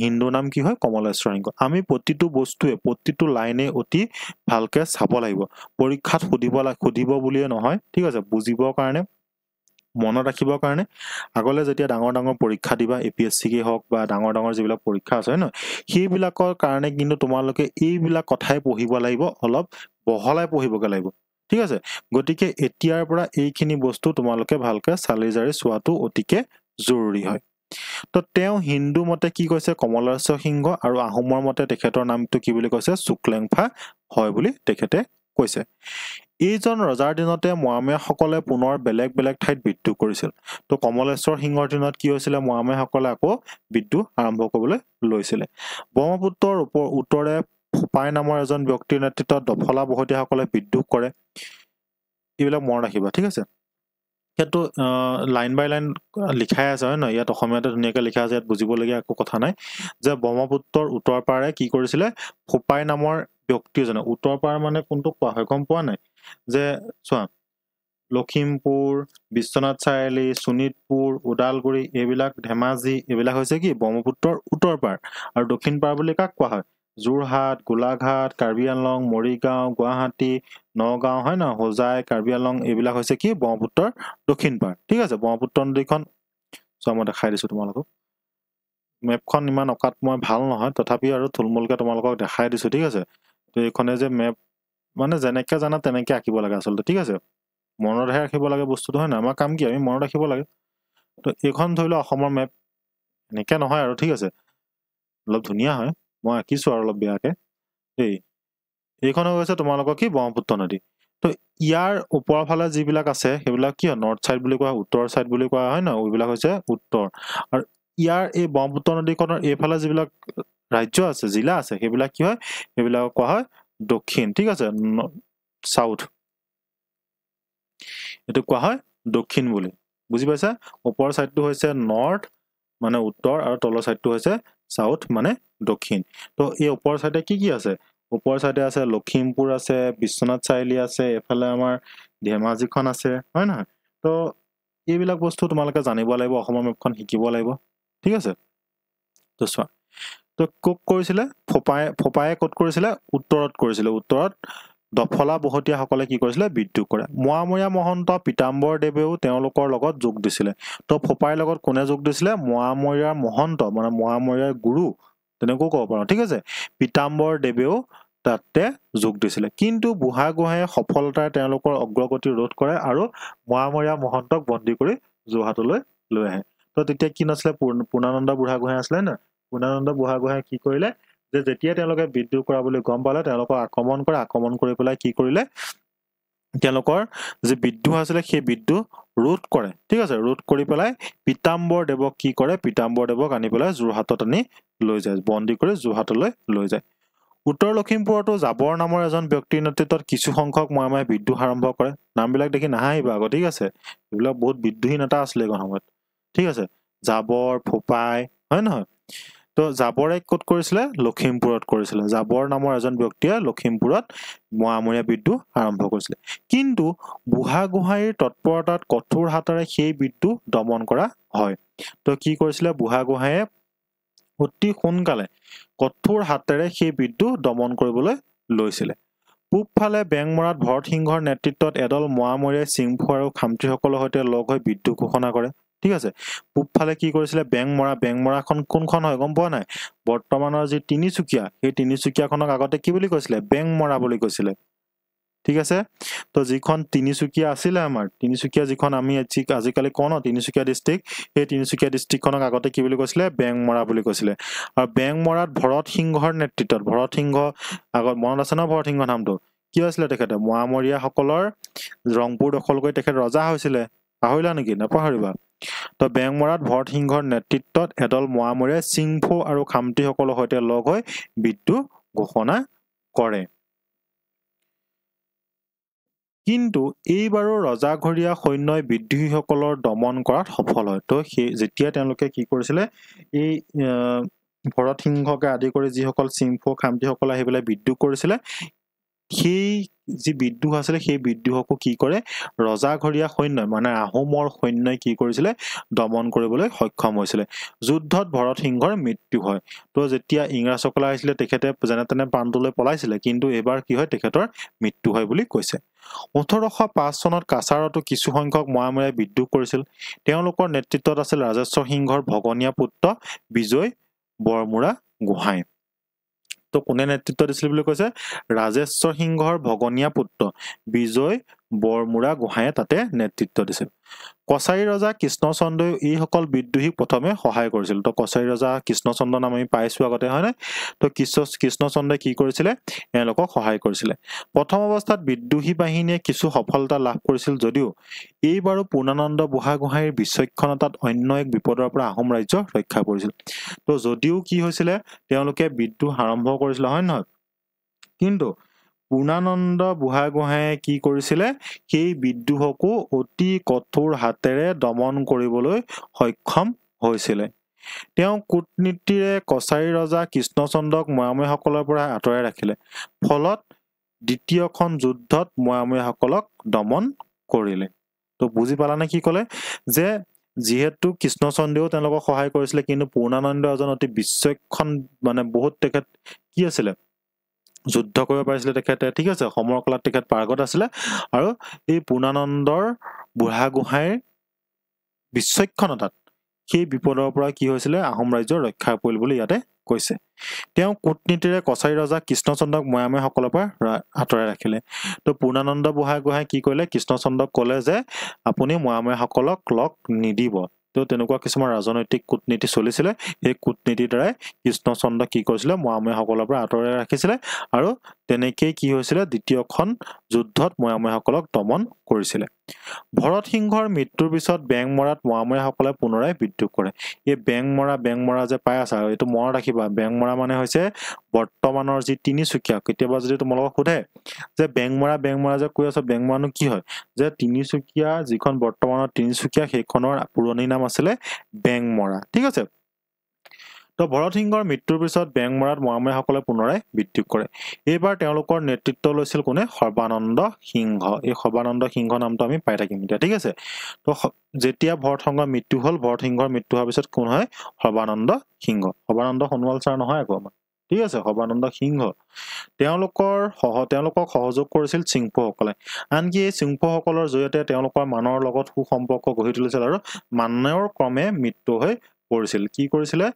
হিন্দু নাম কি হয় কমলেশ্বৰ সিংহ আমি প্ৰতিটো বস্তুৱে প্ৰতিটো লাইনে অতি ভালকে চাব লাগিব পৰীক্ষাত সুধিব লাগে সুধিব বুলিয়ে নহয় ঠিক আছে বুজিবৰ কাৰণে মনত ৰাখিবৰ কাৰণে আগলৈ যেতিয়া ডাঙৰ ডাঙৰ পৰীক্ষা দিবা এ পি এছ চিকেই হওক বা ডাঙৰ ডাঙৰ যিবিলাক পৰীক্ষা আছে হয় ন সেইবিলাকৰ কাৰণে কিন্তু তোমালোকে এইবিলাক কথাই পঢ়িব লাগিব অলপ বহলাই পঢ়িবগৈ লাগিব ঠিক আছে গতিকে এতিয়াৰ পৰা এইখিনি বস্তু তোমালোকে ভালকৈ চালি জাৰি চোৱাটো অতিকে জৰুৰী হয় তো তেওঁ হিন্দু মতে কি কৈছে কমলেশ্বৰ সিংহ আৰু আহোমৰ মতে তেখেতৰ নামটো কি বুলি কৈছে শুক্লেংফা হয় বুলি তেখেতে কৈছে এইজন ৰজাৰ দিনতে মোৱামেসকলে পুনৰ বেলেগ বেলেগ ঠাইত বিদ্ৰোহ কৰিছিল তো কমলেশ্বৰ সিংহৰ দিনত কি হৈছিলে মোৱামেসকলে আকৌ বিদ্ৰোহ আৰম্ভ কৰিবলৈ লৈছিলে ব্ৰহ্মপুত্ৰৰ ওপৰ উত্তৰে ফুপাই নামৰ এজন ব্যক্তিৰ নেতৃত্বত দফলা বহতীয়াসকলে বিদ্ৰোহ কৰে এইবিলাক মন ৰাখিবা ঠিক আছে ইয়াতো লাইন বাই লাইন লিখাই আছে হয় ন ইয়াত অসমীয়াতে ধুনীয়াকৈ লিখা আছে ইয়াত বুজিবলগীয়া একো কথা নাই যে ব্ৰহ্মপুত্ৰৰ উত্তৰ পাৰে কি কৰিছিলে ফুপাই নামৰ ব্যক্তিজনে উত্তৰ পাৰ মানে কোনটো কোৱা হয় গম পোৱা নাই যে চোৱা লখিমপুৰ বিশ্বনাথ চাৰিআলি শোণিতপুৰ ওদালগুৰি এইবিলাক ধেমাজি এইবিলাক হৈছে কি ব্ৰহ্মপুত্ৰৰ উত্তৰ পাৰ আৰু দক্ষিণ পাৰ বুলি কাক কোৱা হয় যোৰহাট গোলাঘাট কাৰ্বি আংলং মৰিগাঁও গুৱাহাটী নগাঁও হয় ন হোজাই কাৰ্বি আংলং এইবিলাক হৈছে কি ব্ৰহ্মপুত্ৰৰ দক্ষিণ পাৰ ঠিক আছে ব্ৰহ্মপুত্ৰ নদীখন চোৱা মই দেখাই দিছো তোমালোকক মেপখন ইমান অকাত মই ভাল নহয় তথাপি আৰু থুলমূলকে তোমালোকক দেখাই দিছো ঠিক আছে এইখনে যে মেপ মানে যেনেকে জানা তেনেকে আঁকিব লাগে আচলতে ঠিক আছে মনতহে ৰাখিব লাগে বস্তুটো হয় নহয় আমাৰ কাম কি আমি মনত ৰাখিব লাগে তো এইখন ধৰি লোৱা অসমৰ মেপ এনেকে নহয় আৰু ঠিক আছে অলপ ধুনীয়া হয় মই আঁকিছো আৰু অলপ বেয়াকে দেই এইখন হৈ গৈছে তোমালোকৰ কি ব্ৰহ্মপুত্ৰ নদী তো ইয়াৰ ওপৰৰ ফালে যিবিলাক আছে সেইবিলাক কি হয় নৰ্থ ছাইড বুলি কোৱা হয় উত্তৰ ছাইড বুলি কোৱা হয় ন এইবিলাক হৈছে উত্তৰ আৰু ইয়াৰ এই ব্ৰহ্মপুত্ৰ নদীখনৰ এইফালে যিবিলাক ৰাজ্য আছে জিলা আছে সেইবিলাক কি হয় সেইবিলাকক কোৱা হয় দক্ষিণ ঠিক আছে চাউথ এইটো কোৱা হয় দক্ষিণ বুলি বুজি পাইছা ওপৰৰ ছাইডটো হৈছে নৰ্থ মানে উত্তৰ আৰু তলৰ ছাইডটো হৈছে চাউথ মানে দক্ষিণ তো এই ওপৰৰ ছাইডে কি কি আছে ওপৰৰ ছাইডে আছে লখিমপুৰ আছে বিশ্বনাথ চাৰিআলি আছে এফালে আমাৰ ধেমাজিখন আছে হয় নহয় তো এইবিলাক বস্তু তোমালোকে জানিব লাগিব অসমৰ মেপখন শিকিব লাগিব ঠিক আছে তো চোৱা তো কোক কৰিছিলে ফোপাই ফপায়ে ক'ত কৰিছিলে উত্তৰত কৰিছিলে উত্তৰত দফলা বহতীয়াসকলে কি কৰিছিলে বিদ্ৰোহ কৰে মোৱামৰীয়া মহন্ত পিতাম্বৰ দেৱেও তেওঁলোকৰ লগত যোগ দিছিলে তো ফপাইৰ লগত কোনে যোগ দিছিলে মোৱামৰীয়াৰ মহন্ত মানে মোৱামৰীয়াৰ গুৰু তেনেকৈও ক'ব পাৰো ঠিক আছে পিতাম্বৰ দেৱেও তাতে যোগ দিছিলে কিন্তু বুঢ়াগোহাঁয়ে সফলতাৰে তেওঁলোকৰ অগ্ৰগতি ৰোধ কৰে আৰু মোৱামৰীয়া মহন্তক বন্দী কৰি যোৰহাটলৈ লৈ আহে তো তেতিয়া কি নাছিলে পূৰ্ণানন্দ বুঢ়াগোহাঁই আছিলে নহয় গুণানন্দ বুঢ়াগোহাঁই কি কৰিলে যে যেতিয়া তেওঁলোকে বিদ্ৰোহ কৰা বুলি গম পালে তেওঁলোকক আক্ৰমণ কৰে আক্ৰমণ কৰি পেলাই কি কৰিলে তেওঁলোকৰ যি বিদ্ৰোহ আছিলে সেই বিদ্ৰোহ ৰোধ কৰে ঠিক আছে ৰোধ কৰি পেলাই পীতাম্বৰ দেৱক কি কৰে পীতাম্বৰ দেৱক আনি পেলাই যোৰহাটত আনি লৈ যায় বন্দী কৰি যোৰহাটলৈ লৈ যায় উত্তৰ লখিমপুৰতো জাবৰ নামৰ এজন ব্যক্তিৰ নেতৃত্বত কিছু সংখ্যক মই মই বিদ্ৰোহ আৰম্ভ কৰে নামবিলাক দেখি নাহাহিব আকৌ ঠিক আছে এইবিলাক বহুত বিদ্ৰোহী নেতা আছিলে এইখন সময়ত ঠিক আছে জাবৰ ফোপাই হয় নহয় তো জাবৰে ক'ত কৰিছিলে লখিমপুৰত কৰিছিলে জাবৰ নামৰ এজন ব্যক্তিয়ে লখিমপুৰত মোৱামৰীয়া বিদ্ৰোহ আৰম্ভ কৰিছিলে কিন্তু বুঢ়াগোহাঁইৰ তৎপৰতাত কঠোৰ হাতেৰে সেই বিদ্ৰোহ দমন কৰা হয় তো কি কৰিছিলে বুঢ়া বুঢ়াগোহাঁয়ে অতি সোনকালে কঠোৰ হাতেৰে সেই বিদ্ৰোহ দমন কৰিবলৈ লৈছিলে পূবফালে বেংমৰাত ভৰত সিংহৰ নেতৃত্বত এডল মোৱামৰীয়াই চিংফু আৰু খামতীসকলৰ সৈতে লগ হৈ বিদ্ৰোহ ঘোষণা কৰে ঠিক আছে পূবফালে কি কৰিছিলে বেংমৰা বেংমৰাখন কোনখন হয় গম পোৱা নাই বৰ্তমানৰ যি তিনিচুকীয়া সেই তিনিচুকীয়াখনক আগতে কি বুলি কৈছিলে বেংমৰা বুলি কৈছিলে ঠিক আছে তো যিখন তিনিচুকীয়া আছিলে আমাৰ তিনিচুকীয়া যিখন আমি আজিকালি কওঁ ন তিনিচুকীয়া ডিষ্ট্ৰিক্ট সেই তিনিচুকীয়া ডিষ্ট্ৰিক্টখনক আগতে কি বুলি কৈছিলে বেংমৰা বুলি কৈছিলে আৰু বেংমৰাত মৰাত ভৰত সিংহৰ নেতৃত্বত ভৰত সিংহ আগত মনত আছে ন ভৰত সিংহ নামটো কি হৈছিলে তেখেতে মৰামৰীয়াসকলৰ ৰংপুৰ দখল কৰি তেখেত ৰজা হৈছিলে পাহৰিলা নেকি নাপাহৰিবা তো বেংমৰাত ভৰতসিংহৰ নেতৃত্বত এদল মোৱামৰীয়া চিংফু আৰু খামটিসকলৰ সৈতে লগ হৈ বিদ্ৰোহ ঘোষণা কৰে কিন্তু এইবাৰো ৰজাঘৰীয়া সৈন্যই বিদ্ৰোহীসকলৰ দমন কৰাত সফল হয় তো সেই যেতিয়া তেওঁলোকে কি কৰিছিলে এই ভৰতসিংহকে আদি কৰি যিসকল চিংফু খামটিসকলে আহি পেলাই বিদ্ৰোহ কৰিছিলে সেই যি বিদ্ৰোহ আছিলে সেই বিদ্ৰোহকো কি কৰে ৰজাঘৰীয়া সৈন্যই মানে আহোমৰ সৈন্যই কি কৰিছিলে দমন কৰিবলৈ সক্ষম হৈছিলে যুদ্ধত ভৰত সিংহৰ মৃত্যু হয় তো যেতিয়া ইংৰাজসকলে আহিছিলে তেখেতে যেনে তেনে প্ৰান্তলৈ পলাইছিলে কিন্তু এইবাৰ কি হয় তেখেতৰ মৃত্যু হয় বুলি কৈছে ওঠৰশ পাঁচ চনত কাছাৰতো কিছুসংখ্যক মৰামৰীয়াই বিদ্ৰোহ কৰিছিল তেওঁলোকৰ নেতৃত্বত আছিল ৰাজেশ্বৰ সিংহৰ ভগনীয়া পুত্ৰ বিজয় বৰমুৰা গোহাঁই ত' কোনে নেতৃত্ব দিছিল বুলি কৈছে ৰাজেশ্বৰ সিংহৰ ভগনীয়া পুত্ৰ বিজয় বৰমুৰা গোহাঁয়ে তাতে নেতৃত্ব দিছিল কছাৰী ৰজা কৃষ্ণচন্দ্ৰই এইসকল বিদ্ৰোহীক প্ৰথমে সহায় কৰিছিল তো কছাৰী ৰজা কৃষ্ণচন্দ্ৰ নাম আমি পাইছো আগতে হয়নে তো কৃষ্ণ কৃষ্ণচন্দ্ৰই কি কৰিছিলে এওঁলোকক সহায় কৰিছিলে প্ৰথম অৱস্থাত বিদ্ৰোহী বাহিনীয়ে কিছু সফলতা লাভ কৰিছিল যদিও এইবাৰো পূৰ্ণানন্দ বুঢ়াগোহাঁইৰ বিচক্ষণতাত অন্য এক বিপদৰ পৰা আহোম ৰাজ্য ৰক্ষা পৰিছিল তো যদিও কি হৈছিলে তেওঁলোকে বিদ্ৰোহ আৰম্ভ কৰিছিলে হয় নহয় কিন্তু পূৰ্ণানন্দ বুঢ়াগোহাঁয়ে কি কৰিছিলে সেই বিদ্ৰোহকো অতি কঠোৰ হাতেৰে দমন কৰিবলৈ সক্ষম হৈছিলে তেওঁ কূটনীতিৰে কছাৰী ৰজা কৃষ্ণচন্দ্ৰক মৈয়ামৈসকলৰ পৰা আঁতৰাই ৰাখিলে ফলত দ্বিতীয়খন যুদ্ধত মৈয়ামৈসকলক দমন কৰিলে ত' বুজি পালানে কি ক'লে যে যিহেতু কৃষ্ণচন্দ্ৰেও তেওঁলোকক সহায় কৰিছিলে কিন্তু পূৰ্ণানন্দ এজন অতি বিশ্বক্ষণ মানে বহুত তেখেত কি আছিলে যুদ্ধ কৰিব পাৰিছিলে তেখেতে ঠিক আছে সমৰ কলাত তেখেত পাৰ্গত আছিলে আৰু এই পূৰ্ণানন্দৰ বুঢ়াগোহাঁইৰ বিশ্বক্ষণতাত সেই বিপদৰ পৰা কি হৈছিলে আহোম ৰাজ্য ৰক্ষা পৰিল বুলি ইয়াতে কৈছে তেওঁ কূটনীতিৰে কছাৰী ৰজা কৃষ্ণচন্দ্ৰক মৈয়ামেসকলৰ পৰা আঁতৰাই ৰাখিলে তো পূৰ্ণানন্দ বুঢ়াগোহাঁই কি কৰিলে কৃষ্ণচন্দ্ৰক ক'লে যে আপুনি মৈয়ামেসকলক লগ নিদিব তো তেনেকুৱা কিছুমান ৰাজনৈতিক কূটনীতি চলিছিলে সেই কূটনীতিৰ দ্বাৰাই কৃষ্ণচন্দ্ৰ কি কৰিছিলে মৈয়ামৈসকলৰ পৰা আঁতৰাই ৰাখিছিলে আৰু তেনেকেই কি হৈছিলে দ্বিতীয়খন যুদ্ধত মৈয়ামৈসকলক দমন কৰিছিলে ভৰত সিংহৰ মৃত্যুৰ পিছত বেংক মৰাত মোৱামৰীয়াসকলে পুনৰাই বিদ্ৰোহ কৰে এই বেং মৰা বেংক মৰা যে পাই আছা এইটো মনত ৰাখিবা বেংক মৰা মানে হৈছে বৰ্তমানৰ যি তিনিচুকীয়া কেতিয়াবা যদি তোমালোকক সোধে যে বেংক মৰা বেংক মৰা যে কৈ আছো বেংক মৰানো কি হয় যে তিনিচুকীয়া যিখন বৰ্তমানৰ তিনিচুকীয়া সেইখনৰ পুৰণি নাম আছিলে বেংক মৰা ঠিক আছে তো ভৰত সিংহৰ মৃত্যুৰ পিছত বেংমৰাত মৰামৰাসকলে পুনৰাই বৃদ্ধি কৰে এইবাৰ তেওঁলোকৰ নেতৃত্ব লৈছিল কোনে সৰ্বানন্দ সিংহ এই সৰ্বানন্দ সিংহ নামটো আমি পাই থাকিম এতিয়া ঠিক আছে তো যেতিয়া ভৰত সংঘৰ মৃত্যু হ'ল ভৰত সিংহৰ মৃত্যু হোৱাৰ পিছত কোন হয় সৰ্বানন্দ সিংহ সৰ্বানন্দ সোণোৱাল ছাৰ নহয় আকৌ আমাৰ ঠিক আছে সৰ্বানন্দ সিংহ তেওঁলোকৰ সহ তেওঁলোকক সহযোগ কৰিছিল চিংফুসকলে আনকি এই চিংফুসকলৰ জৰিয়তে তেওঁলোকৰ মানৰ লগত সু সম্পৰ্ক গঢ়ি তুলিছিল আৰু মানৰ ক্ৰমে মৃত্যু হৈ কৰিছিল কি কৰিছিলে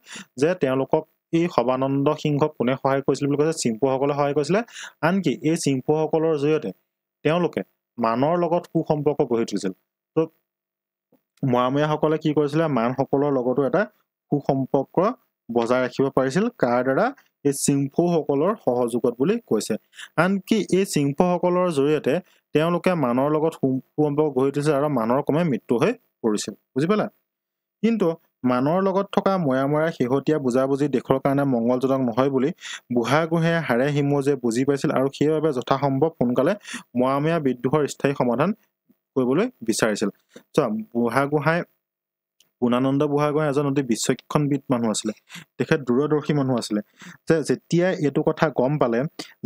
যে তেওঁলোকক এই সৰ্বানন্দ সিংহক কোনে সহায় কৰিছিল বুলি কৈছে চিম্পুসকলে সহায় কৰিছিলে আনকি এই চিম্পুসকলৰ জৰিয়তে তেওঁলোকে মানৰ লগত সু সম্পৰ্ক গঢ়ি তুলিছিল তো মোৱামৰীয়াসকলে কি কৰিছিলে মানসকলৰ লগতো এটা সু সম্পৰ্ক বজাই ৰাখিব পাৰিছিল কাৰ দ্বাৰা এই চিম্পুসকলৰ সহযোগত বুলি কৈছে আনকি এই চিম্পুসকলৰ জৰিয়তে তেওঁলোকে মানৰ লগত সু সম্পৰ্ক গঢ়ি তুলিছিল আৰু মানৰ কমে মৃত্যু হৈ পৰিছিল বুজি পালা কিন্তু মানৰ লগত থকা মৰামৰা শেহতীয়া বুজাবুজি দেশৰ কাৰণে মংগলজনক নহয় বুলি বুঢ়াগোহাঁয়ে হাৰে হিমুৱে বুজি পাইছিল আৰু সেইবাবে যথা সম্ভৱ সোনকালে মৰামৰীয়া বিদ্ৰোহৰ স্থায়ী সমাধান কৰিবলৈ বিচাৰিছিল চ বুঢ়াগোহাঁই গুণানন্দ বুঢ়াগোঁহাই এজন অতি বিশ্বক্ষণবিদ মানুহ আছিলে তেখেত দূৰদৰ্শী মানুহ আছিলে যে যেতিয়াই এইটো কথা গম পালে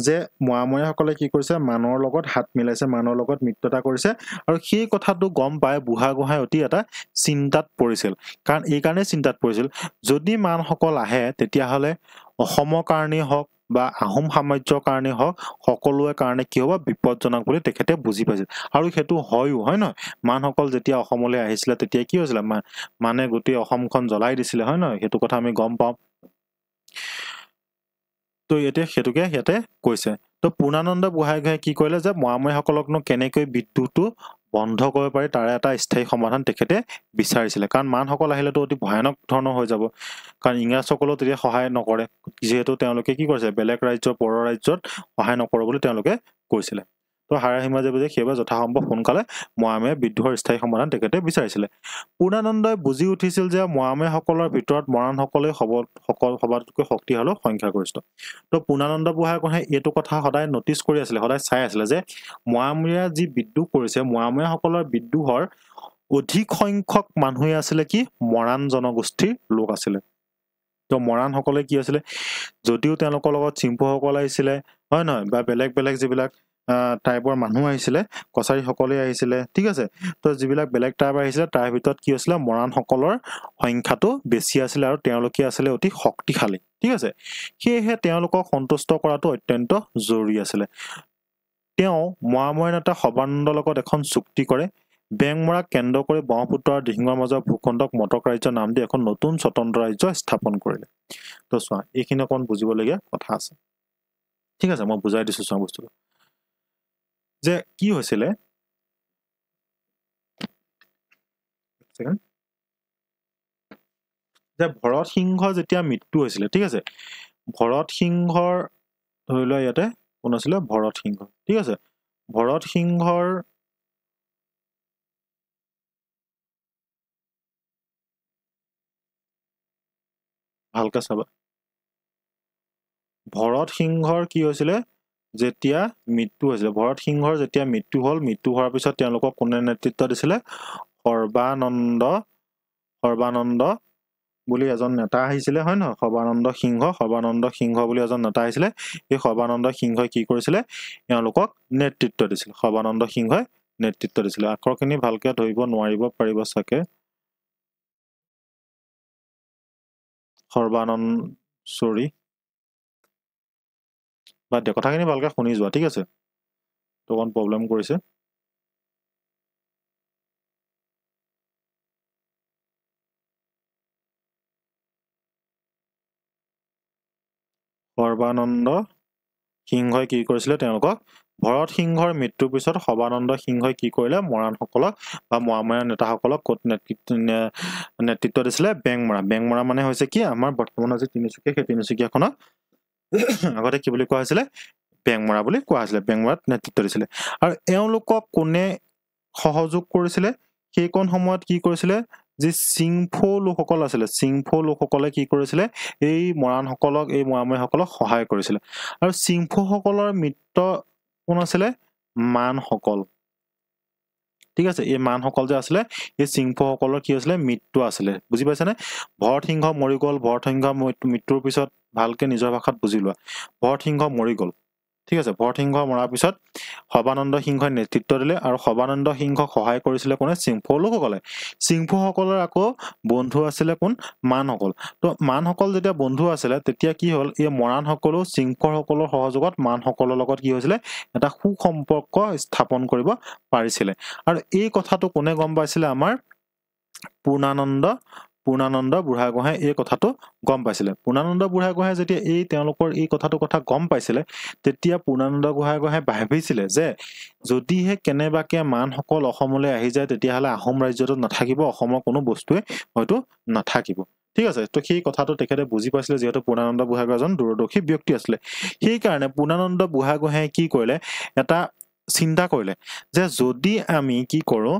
যে মোৱামৰীয়াসকলে কি কৰিছে মানৰ লগত হাত মিলাইছে মানৰ লগত মিত্ৰতা কৰিছে আৰু সেই কথাটো গম পাই বুঢ়াগোহাঁই অতি এটা চিন্তাত পৰিছিল কাৰণ এইকাৰণেই চিন্তাত পৰিছিল যদি মানসকল আহে তেতিয়াহ'লে অসমৰ কাৰণেই হওক বা আহোম সাম্ৰাজ্যৰ কাৰণে হওক সকলোৰে কাৰণে কি হ'ব বিপদজনক বুলি তেখেতে বুজি পাইছিল আৰু সেইটো হয়ো হয় নহয় মানসকল যেতিয়া অসমলৈ আহিছিলে তেতিয়া কি হৈছিলে মানে গোটেই অসমখন জ্বলাই দিছিলে হয় নহয় সেইটো কথা আমি গম পাওঁ তো এতিয়া সেইটোকে সিহঁতে কৈছে তো পূৰ্ণানন্দ বুঢ়াই গোঁহাই কি কৰিলে যে মোৱামৰীসকলকনো কেনেকৈ বিদ্যুৎটো বন্ধ কৰিব পাৰি তাৰে এটা স্থায়ী সমাধান তেখেতে বিচাৰিছিলে কাৰণ মানসকল আহিলেতো অতি ভয়ানক ধৰণৰ হৈ যাব কাৰণ ইংৰাজসকলেও তেতিয়া সহায় নকৰে যিহেতু তেওঁলোকে কি কৰিছে বেলেগ ৰাজ্য় পৰ ৰাজ্যত সহায় নকৰো বুলি তেওঁলোকে কৈছিলে তো হাৰা সীমা যাবে যে সেইবাবে যথাসম্ভৱ সোনকালে মোৱামে বিদ্ৰোহৰ স্থায়ী সমাধান তেখেতে বিচাৰিছিলে পূৰ্ণানন্দই বুজি উঠিছিল যে মোৱামেসকলৰ ভিতৰত মৰাণসকলে সব সকল সবাতোকৈ শক্তিশালী সংখ্যাগৰিষ্ঠ তো পূৰ্ণানন্দ বুঢ়াই কোঁহে এইটো কথা সদায় নটিচ কৰি আছিলে সদায় চাই আছিলে যে মোৱামৰীয়া যি বিদ্ৰোহ কৰিছে মোৱামেসকলৰ বিদ্ৰোহৰ অধিক সংখ্যক মানুহেই আছিলে কি মৰাণ জনগোষ্ঠীৰ লোক আছিলে তো মৰাণসকলে কি আছিলে যদিও তেওঁলোকৰ লগত চিম্পুসকল আহিছিলে হয় নহয় বা বেলেগ বেলেগ যিবিলাক ট্ৰাইবৰ মানুহ আহিছিলে কছাৰীসকলে আহিছিলে ঠিক আছে তো যিবিলাক বেলেগ ট্ৰাইব আহিছিলে তাৰ ভিতৰত কি আছিলে মৰাণসকলৰ সংখ্যাটো বেছি আছিলে আৰু তেওঁলোকে আছিলে অতি শক্তিশালী ঠিক আছে সেয়েহে তেওঁলোকক সন্তুষ্ট কৰাটো অত্যন্ত জৰুৰী আছিলে তেওঁ মৰামৰণ নেতা সৰ্বানন্দৰ লগত এখন চুক্তি কৰে বেংমৰাক কেন্দ্ৰ কৰি ব্ৰহ্মপুত্ৰ আৰু দিহিঙৰ মাজৰ ভূখণ্ডক মটক ৰাজ্য নাম দি এখন নতুন স্বতন্ত্ৰ ৰাজ্য স্থাপন কৰিলে তো চোৱা এইখিনি অকণ বুজিবলগীয়া কথা আছে ঠিক আছে মই বুজাই দিছোঁ চোৱা বস্তুটো যে কি হৈছিলে যে ভৰত সিংহ যেতিয়া মৃত্যু হৈছিলে ঠিক আছে ভৰত সিংহৰ ধৰি লোৱা ইয়াতে কোন আছিলে ভৰত সিংহ ঠিক আছে ভৰত সিংহৰ ভালকে চাবা ভৰত সিংহৰ কি হৈছিলে যেতিয়া মৃত্যু হৈছিলে ভৰত সিংহৰ যেতিয়া মৃত্যু হ'ল মৃত্যু হোৱাৰ পিছত তেওঁলোকক কোনে নেতৃত্ব দিছিলে সৰ্বানন্দ সৰ্বানন্দ বুলি এজন নেতা আহিছিলে হয় ন সৰ্বানন্দ সিংহ সৰ্বানন্দ সিংহ বুলি এজন নেতা আহিছিলে সেই সৰ্বানন্দ সিংহই কি কৰিছিলে এওঁলোকক নেতৃত্ব দিছিলে সৰ্বানন্দ সিংহই নেতৃত্ব দিছিলে আখৰখিনি ভালকে ধৰিব নোৱাৰিব পাৰিব চাগে সৰ্বানন্দ চৰি বা দে কথাখিনি ভালকে শুনি যোৱা ঠিক আছে অকণ প্ৰব্লেম কৰিছে সৰ্বানন্দ সিংহই কি কৰিছিলে তেওঁলোকক ভৰত সিংহৰ মৃত্যুৰ পিছত সৰ্বানন্দ সিংহই কি কৰিলে মৰাণসকলক বা মৰামৰীয়া নেতাসকলক ক'ত নেতৃত্ব নেতৃত্ব দিছিলে বেংমৰা বেংমৰা মানে হৈছে কি আমাৰ বৰ্তমানৰ যি তিনিচুকীয়া সেই তিনিচুকীয়াখনক আগতে কি বুলি কোৱা হৈছিলে বেংমৰা বুলি কোৱা হৈছিলে বেংমৰাত নেতৃত্ব দিছিলে আৰু এওঁলোকক কোনে সহযোগ কৰিছিলে সেইকণ সময়ত কি কৰিছিলে যি চিংফৌ লোকসকল আছিলে চিংফৌ লোকসকলে কি কৰিছিলে এই মৰাণসকলক এই মৰামৰিসকলক সহায় কৰিছিলে আৰু চিংফুসকলৰ মৃত্য কোন আছিলে মানসকল ঠিক আছে এই মানসকল যে আছিলে এই চিংফুসকলৰ কি আছিলে মৃত্যু আছিলে বুজি পাইছেনে ভৰসিংহ মৰি গ'ল ভৰসিংহ মৃত্যু মৃত্যুৰ পিছত ভালকে নিজৰ ভাষাত বুজি লোৱা ভৰসিংহ মৰি গ'ল ঠিক আছে ভৰসিংহ মৰাৰ পিছত সৰ্বানন্দ সিংহই নেতৃত্ব দিলে আৰু সৰ্বানন্দ সিংহক সহায় কৰিছিলে কোনে চিংফৌ লোকসকলে চিংফুসকলৰ আকৌ বন্ধু আছিলে কোন মানসকল তো মানসকল যেতিয়া বন্ধু আছিলে তেতিয়া কি হ'ল এই মৰাণসকলেও চিংফৰসকলৰ সহযোগত মানসকলৰ লগত কি হৈছিলে এটা সু সম্পৰ্ক স্থাপন কৰিব পাৰিছিলে আৰু এই কথাটো কোনে গম পাইছিলে আমাৰ পূৰ্ণানন্দ পূৰ্ণানন্দ বুঢ়াগোহাঁই এই কথাটো গম পাইছিলে পূৰ্ণানন্দ বুঢ়াগোহাঁই যেতিয়া এই তেওঁলোকৰ এই কথাটোৰ কথা গম পাইছিলে তেতিয়া পূৰ্ণানন্দ বুঢ়াগোহাঁই ভাবিছিলে যে যদিহে কেনেবাকে মানসকল অসমলৈ আহি যায় তেতিয়াহ'লে আহোম ৰাজ্যটো নাথাকিব অসমৰ কোনো বস্তুৱে হয়তো নাথাকিব ঠিক আছে ত' সেই কথাটো তেখেতে বুজি পাইছিলে যিহেতু পূৰ্ণানন্দ বুঢ়াগোহাঁই এজন দূৰদৰ্শী ব্যক্তি আছিলে সেইকাৰণে পূৰ্ণানন্দ বুঢ়াগোহাঁই কি কৰিলে এটা চিন্তা কৰিলে যে যদি আমি কি কৰোঁ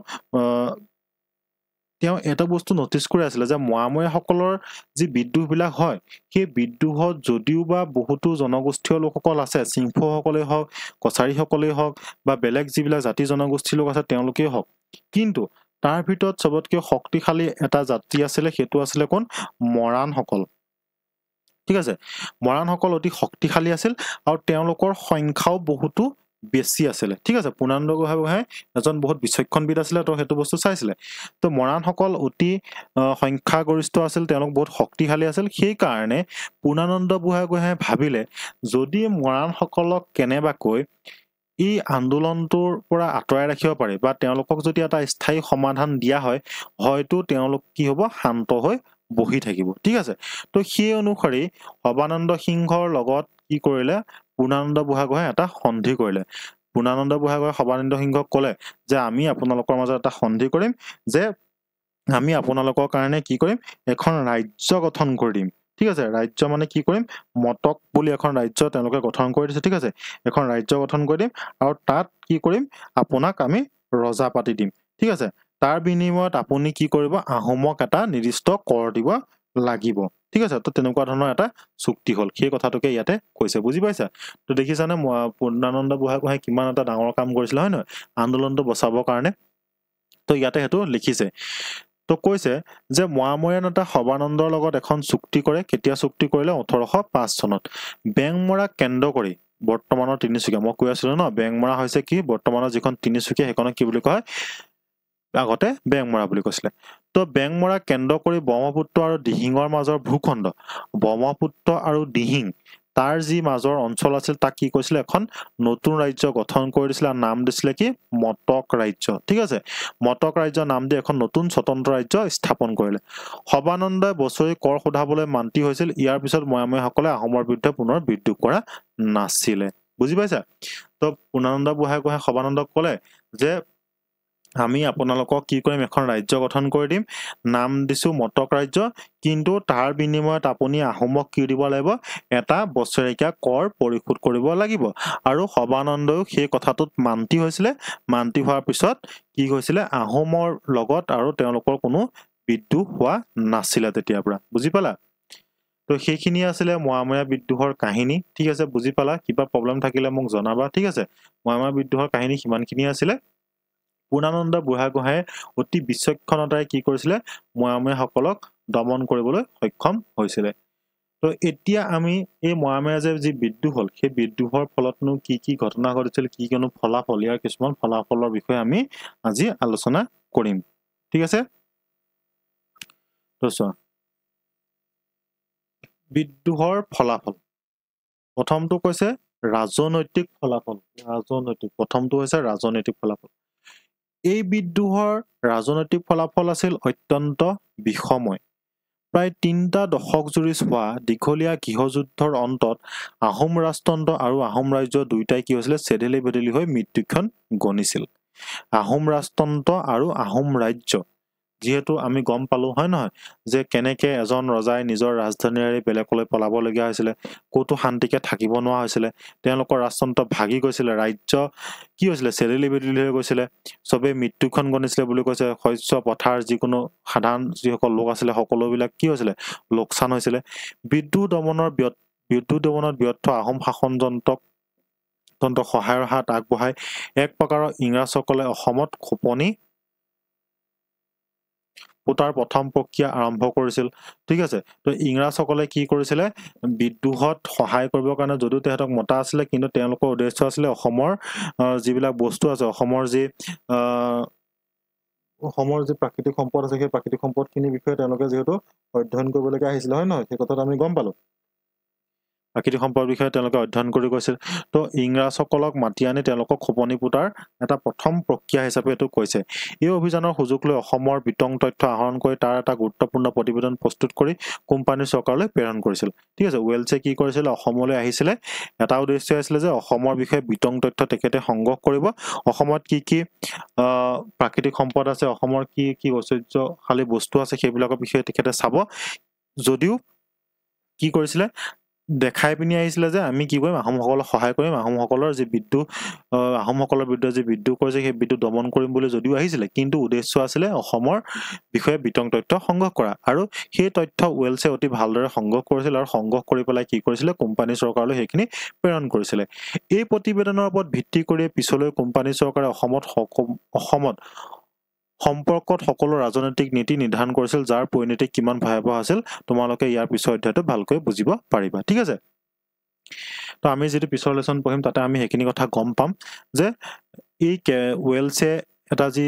তেওঁ এটা বস্তু নটিচ কৰি আছিলে যে মোৱামৰীয়াসকলৰ যি বিদ্ৰোহবিলাক হয় সেই বিদ্ৰোহত যদিও বা বহুতো জনগোষ্ঠীয় লোকসকল আছে সিংহসকলেই হওক কছাৰীসকলেই হওক বা বেলেগ যিবিলাক জাতি জনগোষ্ঠীৰ লোক আছে তেওঁলোকেই হওক কিন্তু তাৰ ভিতৰত চবতকৈ শক্তিশালী এটা জাতি আছিলে সেইটো আছিলে কোন মৰাণসকল ঠিক আছে মৰাণসকল অতি শক্তিশালী আছিল আৰু তেওঁলোকৰ সংখ্যাও বহুতো বেছি আছিলে ঠিক আছে পূৰ্ণানন্দ গোহাঁই গোহাঁই এজন বহুত বিচক্ষণবিদ আছিলে তেওঁ সেইটো বস্তু চাইছিলে তো মৰাণসকল অতি সংখ্যাগৰিষ্ঠ আছিল তেওঁলোক বহুত শক্তিশালী আছিল সেইকাৰণে পূৰ্ণানন্দ বুঢ়া গোহাঁই ভাবিলে যদি মৰাণসকলক কেনেবাকৈ এই আন্দোলনটোৰ পৰা আঁতৰাই ৰাখিব পাৰি বা তেওঁলোকক যদি এটা স্থায়ী সমাধান দিয়া হয় হয়তো তেওঁলোক কি হ'ব শান্ত হৈ বহি থাকিব ঠিক আছে তো সেই অনুসৰি সৰ্বানন্দ সিংহৰ লগত কি কৰিলে পূৰ্ণানন্দ বুঢ়াগোহাঁই এটা সন্ধি কৰিলে পূৰ্ণানন্দ বুঢ়াগোহাঁই সবানন্দ সিংহক ক'লে যে আমি আপোনালোকৰ মাজত এটা সন্ধি কৰিম যে আমি আপোনালোকৰ কাৰণে কি কৰিম এখন ৰাজ্য গঠন কৰি দিম ঠিক আছে ৰাজ্য মানে কি কৰিম মটক বুলি এখন ৰাজ্য তেওঁলোকে গঠন কৰি দিছে ঠিক আছে এখন ৰাজ্য গঠন কৰি দিম আৰু তাত কি কৰিম আপোনাক আমি ৰজা পাতি দিম ঠিক আছে তাৰ বিনিময়ত আপুনি কি কৰিব আহোমক এটা নিৰ্দিষ্ট কৰ দিব লাগিব ঠিক আছে তো তেনেকুৱা ধৰণৰ এটা চুক্তি হ'ল সেই কথাটোকে ইয়াতে কৈছে বুজি পাইছা তো দেখিছানে পূৰ্ণানন্দ বুঢ়াগোহাঁই কিমান এটা ডাঙৰ কাম কৰিছিলে হয় নহয় আন্দোলনটো বচাবৰ কাৰণে তো ইয়াতে সেইটো লিখিছে তো কৈছে যে মৰামৰীয়া নেতা সৰ্বানন্দৰ লগত এখন চুক্তি কৰে কেতিয়া চুক্তি কৰিলে ওঠৰশ পাঁচ চনত বেংমৰাক কেন্দ্ৰ কৰি বৰ্তমানৰ তিনিচুকীয়া মই কৈ আছিলো ন বেংমৰা হৈছে কি বৰ্তমানৰ যিখন তিনিচুকীয়া সেইখনক কি বুলি কয় আগতে বেংমৰা বুলি কৈছিলে তো বেংমৰা কেন্দ্ৰ কৰি ব্ৰহ্মপুত্ৰ আৰু দিহিঙৰ মাজৰ ভূখণ্ড ব্ৰহ্মপুত্ৰ আৰু দিহিং তাৰ যি মাজৰ অঞ্চল আছিল তাক কি কৈছিলে এখন নতুন ৰাজ্য গঠন কৰি দিছিলে আৰু নাম দিছিলে কি মটক ৰাজ্য ঠিক আছে মটক ৰাজ্য নাম দি এখন নতুন স্বতন্ত্ৰ ৰাজ্য স্থাপন কৰিলে সবানন্দই বছৰি কৰ সোধাবলৈ মান্তি হৈছিল ইয়াৰ পিছত মৈয়ামৈসকলে আহোমৰ বিৰুদ্ধে পুনৰ বিদ্ৰোহ কৰা নাছিলে বুজি পাইছা তো পূৰ্ণানন্দ বুঢ়াই কোঁহে সবানন্দক ক'লে যে আমি আপোনালোকক কি কৰিম এখন ৰাজ্য গঠন কৰি দিম নাম দিছোঁ মটক ৰাজ্য কিন্তু তাৰ বিনিময়ত আপুনি আহোমক কি দিব লাগিব এটা বছৰেকীয়া কৰ পৰিশোধ কৰিব লাগিব আৰু সবানন্দও সেই কথাটোত মান্তি হৈছিলে মান্তি হোৱাৰ পিছত কি হৈছিলে আহোমৰ লগত আৰু তেওঁলোকৰ কোনো বিদ্ৰোহ হোৱা নাছিলে তেতিয়াৰ পৰা বুজি পালা তো সেইখিনি আছিলে মোৱামৰীয়া বিদ্ৰোহৰ কাহিনী ঠিক আছে বুজি পালা কিবা প্ৰব্লেম থাকিলে মোক জনাবা ঠিক আছে মোৱামৰীয়া বিদ্ৰোহৰ কাহিনী সিমানখিনি আছিলে পূৰ্ণানন্দ বুঢ়াগোহাঁয়ে অতি বিচক্ষণতাৰে কি কৰিছিলে মৈয়ামেসকলক দমন কৰিবলৈ সক্ষম হৈছিলে তো এতিয়া আমি এই মৈয়ামেৰাজে যি বিদ্ৰোহ হ'ল সেই বিদ্ৰোহৰ ফলতনো কি কি ঘটনা ঘটিছিল কি কোনো ফলাফল ইয়াৰ কিছুমান ফলাফলৰ বিষয়ে আমি আজি আলোচনা কৰিম ঠিক আছে বিদ্ৰোহৰ ফলাফল প্ৰথমটো কৈছে ৰাজনৈতিক ফলাফল ৰাজনৈতিক প্ৰথমটো হৈছে ৰাজনৈতিক ফলাফল এই বিদ্ৰোহৰ ৰাজনৈতিক ফলাফল আছিল অত্যন্ত বিষময় প্ৰায় তিনিটা জুৰি চোৱা দীঘলীয়া গৃহযুদ্ধৰ অন্তত আহোম ৰাজতন্ত্ৰ আৰু আহোম ৰাজ্য দুয়োটাই কি হৈছিলে চেদেলি বেদেলি হৈ মৃত্যুক্ষণ গণিছিল আহোম ৰাজতন্ত্ৰ আৰু আহোম ৰাজ্য যিহেতু আমি গম পালো হয় নহয় যে কেনেকে এজন ৰজাই নিজৰ ৰাজধানী এৰি বেলেগলৈ পলাবলগীয়া হৈছিলে ক'তো শান্তিকে থাকিব নোৱাৰা হৈছিলে তেওঁলোকৰ ৰাজতন্ত্ৰ ভাগি গৈছিলে ৰাজ্য কি হৈছিলে চেলিলি বেদিলি হৈ গৈছিলে চবেই মৃত্যুখন গণিছিলে বুলি কৈছে শস্য পথাৰ যিকোনো সাধাৰণ যিসকল লোক আছিলে সকলোবিলাক কি হৈছিলে লোকচান হৈছিলে বিদ্যুৎ দমনৰ ব্য বিদ্যুৎ দমনত ব্যৰ্থ আহোম শাসন শাসনযন্ত্ৰক তন্ত্ৰ সহায়ৰ হাত আগবঢ়াই এক প্ৰকাৰৰ ইংৰাজসকলে অসমত খোপনি ফুটাৰ প্ৰথম প্ৰক্ৰিয়া আৰম্ভ কৰিছিল ঠিক আছে তো ইংৰাজসকলে কি কৰিছিলে বিদ্ৰোহত সহায় কৰিবৰ কাৰণে যদিও তেহেঁতক মতা আছিলে কিন্তু তেওঁলোকৰ উদ্দেশ্য আছিলে অসমৰ যিবিলাক বস্তু আছে অসমৰ যি অসমৰ যি প্ৰাকৃতিক সম্পদ আছে সেই প্ৰাকৃতিক সম্পদখিনিৰ বিষয়ে তেওঁলোকে যিহেতু অধ্যয়ন কৰিবলগীয়া আহিছিলে হয় নহয় সেই কথাটো আমি গম পালো প্ৰাকৃতিক সম্পদ বিষয়ে তেওঁলোকে অধ্যয়ন কৰি গৈছিল তো ইংৰাজসকলক মাতি আনি তেওঁলোকক খোপনি পোতাৰ এটা প্ৰথম প্ৰক্ৰিয়া হিচাপে এইটো কৈছে এই অভিযানৰ সুযোগ লৈ অসমৰ বিতং তথ্য আহৰণ কৰি তাৰ এটা গুৰুত্বপূৰ্ণ প্ৰতিবেদন প্ৰস্তুত কৰি কোম্পানীৰ চৰকাৰলৈ প্ৰেৰণ কৰিছিল ঠিক আছে ৱেলছে কি কৰিছিলে অসমলৈ আহিছিলে এটা উদ্দেশ্য আছিলে যে অসমৰ বিষয়ে বিতং তথ্য তেখেতে সংগ্ৰহ কৰিব অসমত কি কি প্ৰাকৃতিক সম্পদ আছে অসমৰ কি কি ঐশ্বৰ্যশালী বস্তু আছে সেইবিলাকৰ বিষয়ে তেখেতে চাব যদিও কি কৰিছিলে দেখাই পিনি আহিছিলে যে আমি কি কৰিম আহোমসকলক সহায় কৰিম আহোমসকলৰ যি বিদ্যুৎ আহোমসকলৰ বিৰুদ্ধে যি বিদ্যুৎ কৰিছে সেই বিদ্যুৎ দমন কৰিম বুলি যদিও আহিছিলে কিন্তু উদ্দেশ্য আছিলে অসমৰ বিষয়ে বিতং তথ্য সংগ্ৰহ কৰা আৰু সেই তথ্য ৱেলছে অতি ভালদৰে সংগ্ৰহ কৰিছিলে আৰু সংগ্ৰহ কৰি পেলাই কি কৰিছিলে কোম্পানী চৰকাৰলৈ সেইখিনি প্ৰেৰণ কৰিছিলে এই প্ৰতিবেদনৰ ওপৰত ভিত্তি কৰিয়ে পিছলৈ কোম্পানী চৰকাৰে অসমত অসমত সম্পৰ্কত সকলো ৰাজনৈতিক নীতি নিৰ্ধাৰণ কৰিছিল যাৰ পৰিণতি কিমান ভয়াৱহ আছিল তোমালোকে ইয়াৰ পিছৰ অধ্যায়টো ভালকৈ বুজিব পাৰিবা ঠিক আছে তো আমি যিটো পিছৰ লেচন পঢ়িম তাতে আমি সেইখিনি কথা গম পাম যে এই ৱেলছে এটা যি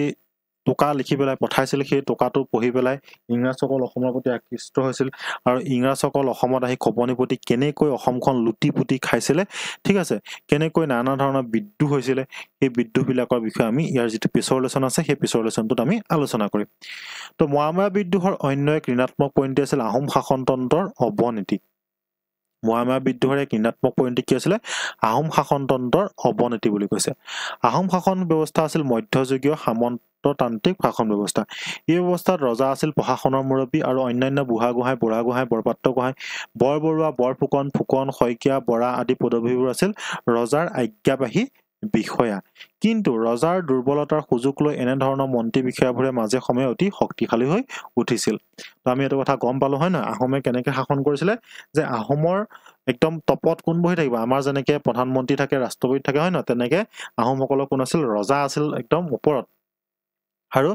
টোকা লিখি পেলাই পঠাইছিল সেই টোকাটো পঢ়ি পেলাই ইংৰাজসকল অসমৰ প্ৰতি আকৃষ্ট হৈছিল আৰু ইংৰাজসকল অসমত আহি খপনি পুতি কেনেকৈ অসমখন লুটি পুতি খাইছিলে ঠিক আছে কেনেকৈ নানা ধৰণৰ বিদ্ৰোহ হৈছিলে সেই বিদ্ৰোহবিলাকৰ বিষয়ে আমি ইয়াৰ যিটো পিছৰ লেচন আছে সেই পিছৰ লেচনটোত আমি আলোচনা কৰিম তো মোৱামৰা বিদ্ৰোহৰ অন্য এক ঋণাত্মক পইণ্টটো আছিল আহোম শাসনতন্ত্ৰৰ অৱনীতি মোৱামৰা বিদ্ৰোহৰ এক ঋণাত্মক পইণ্টটো কি আছিলে আহোম শাসনতন্ত্ৰৰ অৱনীতি বুলি কৈছে আহোম শাসন ব্যৱস্থা আছিল মধ্যযুগীয় সামন্ত প্ৰতান্ত্ৰিক শাসন ব্যৱস্থা এই ব্যৱস্থাত ৰজা আছিল প্ৰশাসনৰ মুৰব্বী আৰু অন্যান্য বুঢ়াগোহাঁই বুঢ়াগোহাঁই বৰপাত্ৰ গোহাঁই বৰ বৰুৱা বৰফুকন ফুকন শইকীয়া বৰা আদি পদবীবোৰ আছিল ৰজাৰ আজ্ঞাবাহী বিষয়া কিন্তু ৰজাৰ দুৰ্বলতাৰ সুযোগ লৈ এনেধৰণৰ মন্ত্ৰী বিষয়াবোৰে মাজে সময়ে অতি শক্তিশালী হৈ উঠিছিল ত' আমি এইটো কথা গম পালো হয় নহয় আহোমে কেনেকে শাসন কৰিছিলে যে আহোমৰ একদম তপত কোন বহি থাকিব আমাৰ যেনেকে প্ৰধানমন্ত্ৰী থাকে ৰাষ্ট্ৰপতি থাকে হয় নহয় তেনেকে আহোমসকলৰ কোন আছিল ৰজা আছিল একদম ওপৰত আৰু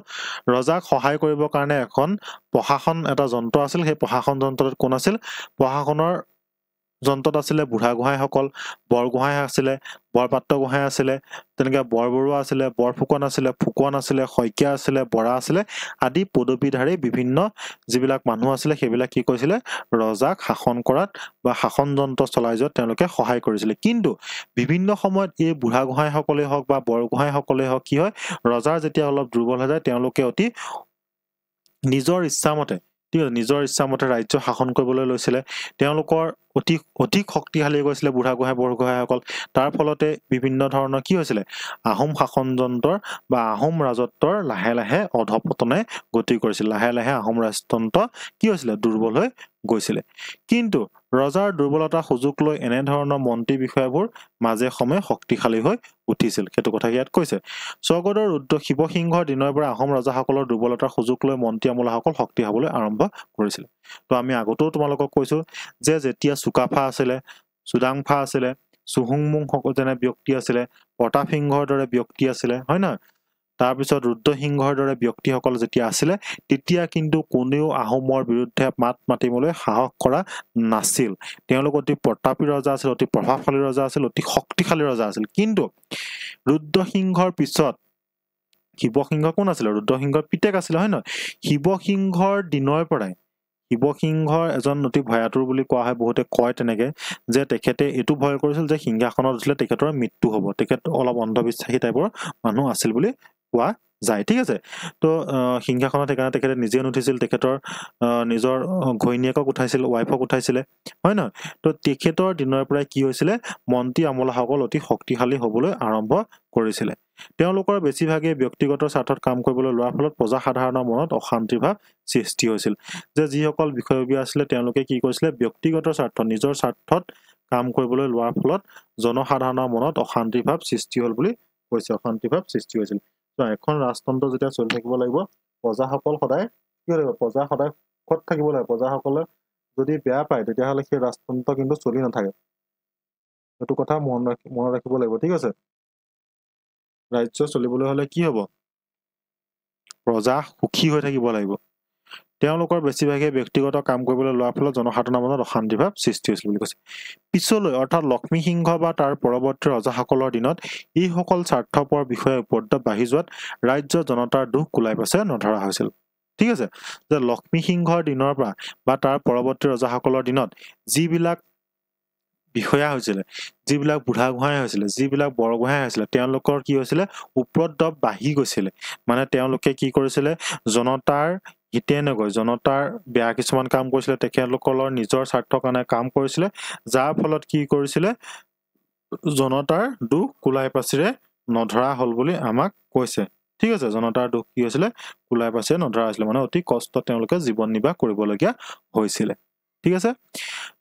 ৰজাক সহায় কৰিবৰ কাৰণে এখন প্ৰশাসন এটা যন্ত্ৰ আছিল সেই প্ৰশাসন যন্ত্ৰটোত কোন আছিল প্ৰশাসনৰ যন্ত্ৰত আছিলে বুঢ়া গোহাঁই বুঢ়াগোহাঁইসকল বৰগোহাঁই আছিলে গোহাঁই আছিলে তেনেকৈ বৰবৰুৱা আছিলে বৰফুকন আছিলে ফুকন আছিলে শইকীয়া আছিলে বৰা আছিলে আদি পদবীধাৰী বিভিন্ন যিবিলাক মানুহ আছিলে সেইবিলাক কি কৈছিলে ৰজাক শাসন কৰাত বা শাসন যন্ত্ৰ চলাই যোৱাত তেওঁলোকে সহায় কৰিছিলে কিন্তু বিভিন্ন সময়ত এই বুঢ়া বুঢ়াগোহাঁইসকলেই হওক বা বৰগোহাঁইসকলেই হওক কি হয় ৰজাৰ যেতিয়া অলপ দুৰ্বল হৈ যায় তেওঁলোকে অতি নিজৰ ইচ্ছামতে নিজৰ ইচ্ছামতে ৰাজ্য শাসন কৰিবলৈ লৈছিলে তেওঁলোকৰ অতি অধিক শক্তিশালী গৈছিলে বুঢ়াগোঁহাই বৰগোহাঁইসকল তাৰ ফলতে বিভিন্ন ধৰণৰ কি হৈছিলে আহোম শাসন যন্ত্ৰৰ বা আহোম ৰাজত্বৰ লাহে লাহে অধপতনে গতি কৰিছিল লাহে লাহে আহোম ৰাজতন্ত্ৰ কি হৈছিলে দুৰ্বল হৈ গৈছিলে কিন্তু ৰজাৰ দুৰ্বলতা সুযোগ লৈ এনেধৰণৰ মন্ত্ৰী বিষয়াবোৰ মাজে সময়ে শক্তিশালী হৈ উঠিছিল সেইটো কথা ইয়াত কৈছে স্বৰ্গদৰ ৰুদ্ৰ শিৱসিংহৰ দিনৰ পৰা আহোম ৰজাসকলৰ দুৰ্বলতাৰ সুযোগ লৈ মন্ত্ৰী আমোলাসকল শক্তি হ'বলৈ আৰম্ভ কৰিছিলে ত' আমি আগতেও তোমালোকক কৈছো যে যেতিয়া চুকাফা আছিলে চুদাংফা আছিলে চুহুংমুং যেনে ব্যক্তি আছিলে প্ৰতাপ সিংহৰ দৰে ব্যক্তি আছিলে হয় নহয় তাৰপিছত ৰুদ্ৰসিংহৰ দৰে ব্যক্তিসকল যেতিয়া আছিলে তেতিয়া কিন্তু কোনেও আহোমৰ বিৰুদ্ধে মাত মাতিবলৈ সাহস কৰা নাছিল তেওঁলোক অতি প্ৰতাপী ৰজা আছিল অতি প্ৰভাৱশালী ৰজা আছিল অতি শক্তিশালী ৰজা আছিল কিন্তু ৰুদ্ৰসিংহৰ পিছত শিৱসিংহ কোন আছিলে ৰুদ্ৰসিংহৰ পিতেক আছিলে হয় নহয় শিৱসিংহৰ দিনৰ পৰাই শিৱসিংহৰ এজন অতি ভয়াতুৰ বুলি কোৱা হয় বহুতে কয় তেনেকে যে তেখেতে এইটো ভয় কৰিছিল যে সিংহাসনত উঠিলে তেখেতৰ মৃত্যু হ'ব তেখেত অলপ অন্ধবিশ্বাসী টাইপৰ মানুহ আছিল বুলি পোৱা যায় ঠিক আছে তো সিংহাসনত সেইকাৰণে তেখেতে নিজে নুঠিছিল তেখেতৰ নিজৰ ঘৈণীয়েকক উঠাইছিল ৱাইফক উঠাইছিলে হয় নহয় তো তেখেতৰ দিনৰ পৰাই কি হৈছিলে মন্ত্ৰী আমোলাসকল অতি শক্তিশালী হ'বলৈ আৰম্ভ কৰিছিলে তেওঁলোকৰ বেছিভাগে ব্যক্তিগত স্বাৰ্থত কাম কৰিবলৈ লোৱাৰ ফলত প্ৰজাসাধাৰণৰ মনত অশান্তিৰ ভাৱ সৃষ্টি হৈছিল যে যিসকল বিষয়বীয়া আছিলে তেওঁলোকে কি কৈছিলে ব্যক্তিগত স্বাৰ্থ নিজৰ স্বাৰ্থত কাম কৰিবলৈ লোৱাৰ ফলত জনসাধাৰণৰ মনত অশান্তিৰ ভাৱ সৃষ্টি হ'ল বুলি কৈছে অশান্তিৰ ভাৱ সৃষ্টি হৈছিল এখন ৰাজতন্ত্ৰ যেতিয়া চলি থাকিব লাগিব প্ৰজাসকল সদায় কি হৈ লাগিব প্ৰজা সদায় সুখত থাকিব লাগে প্ৰজাসকলে যদি বেয়া পায় তেতিয়াহ'লে সেই ৰাজতন্ত্ৰ কিন্তু চলি নাথাকে সেইটো কথা মন ৰাখি মনত ৰাখিব লাগিব ঠিক আছে ৰাজ্য চলিবলৈ হ'লে কি হ'ব প্ৰজা সুখী হৈ থাকিব লাগিব তেওঁলোকৰ বেছিভাগে ব্যক্তিগত কাম কৰিবলৈ লোৱাৰ ফলত জনসাধাৰণৰ মাজত অশান্তিভাৱ সৃষ্টি হৈছিল বুলি কৈছে পিছলৈ অৰ্থাৎ লক্ষ্মী সিংহ বা তাৰ পৰৱৰ্তী ৰজাসকলৰ দিনত এইসকল স্বাৰ্থপৰ বিষয়ে উপদ্ৰৱ বাঢ়ি যোৱাত ৰাজ্য জনতাৰ দুখ কোলাই পাছে নধৰা হৈছিল ঠিক আছে যে লক্ষ্মী সিংহৰ দিনৰ পৰা বা তাৰ পৰৱৰ্তী ৰজাসকলৰ দিনত যিবিলাক বিষয়া হৈছিলে যিবিলাক বুঢ়া গোহাঁই হৈছিলে যিবিলাক বৰগোহাঁই হৈছিলে তেওঁলোকৰ কি হৈছিলে উপদ্ৰৱ বাঢ়ি গৈছিলে মানে তেওঁলোকে কি কৰিছিলে জনতাৰ হিতে নগৈ জনতাৰ বেয়া কিছুমান কাম কৰিছিলে তেখেতসকলৰ নিজৰ স্বাৰ্থৰ কাৰণে কাম কৰিছিলে যাৰ ফলত কি কৰিছিলে জনতাৰ দুখ কোলাই পাচিৰে নধৰা হ'ল বুলি আমাক কৈছে ঠিক আছে জনতাৰ দুখ কি হৈছিলে কোলাই পাচিৰে নধৰা হৈছিলে মানে অতি কষ্ট তেওঁলোকে জীৱন নিৰ্বাহ কৰিবলগীয়া হৈছিলে ঠিক আছে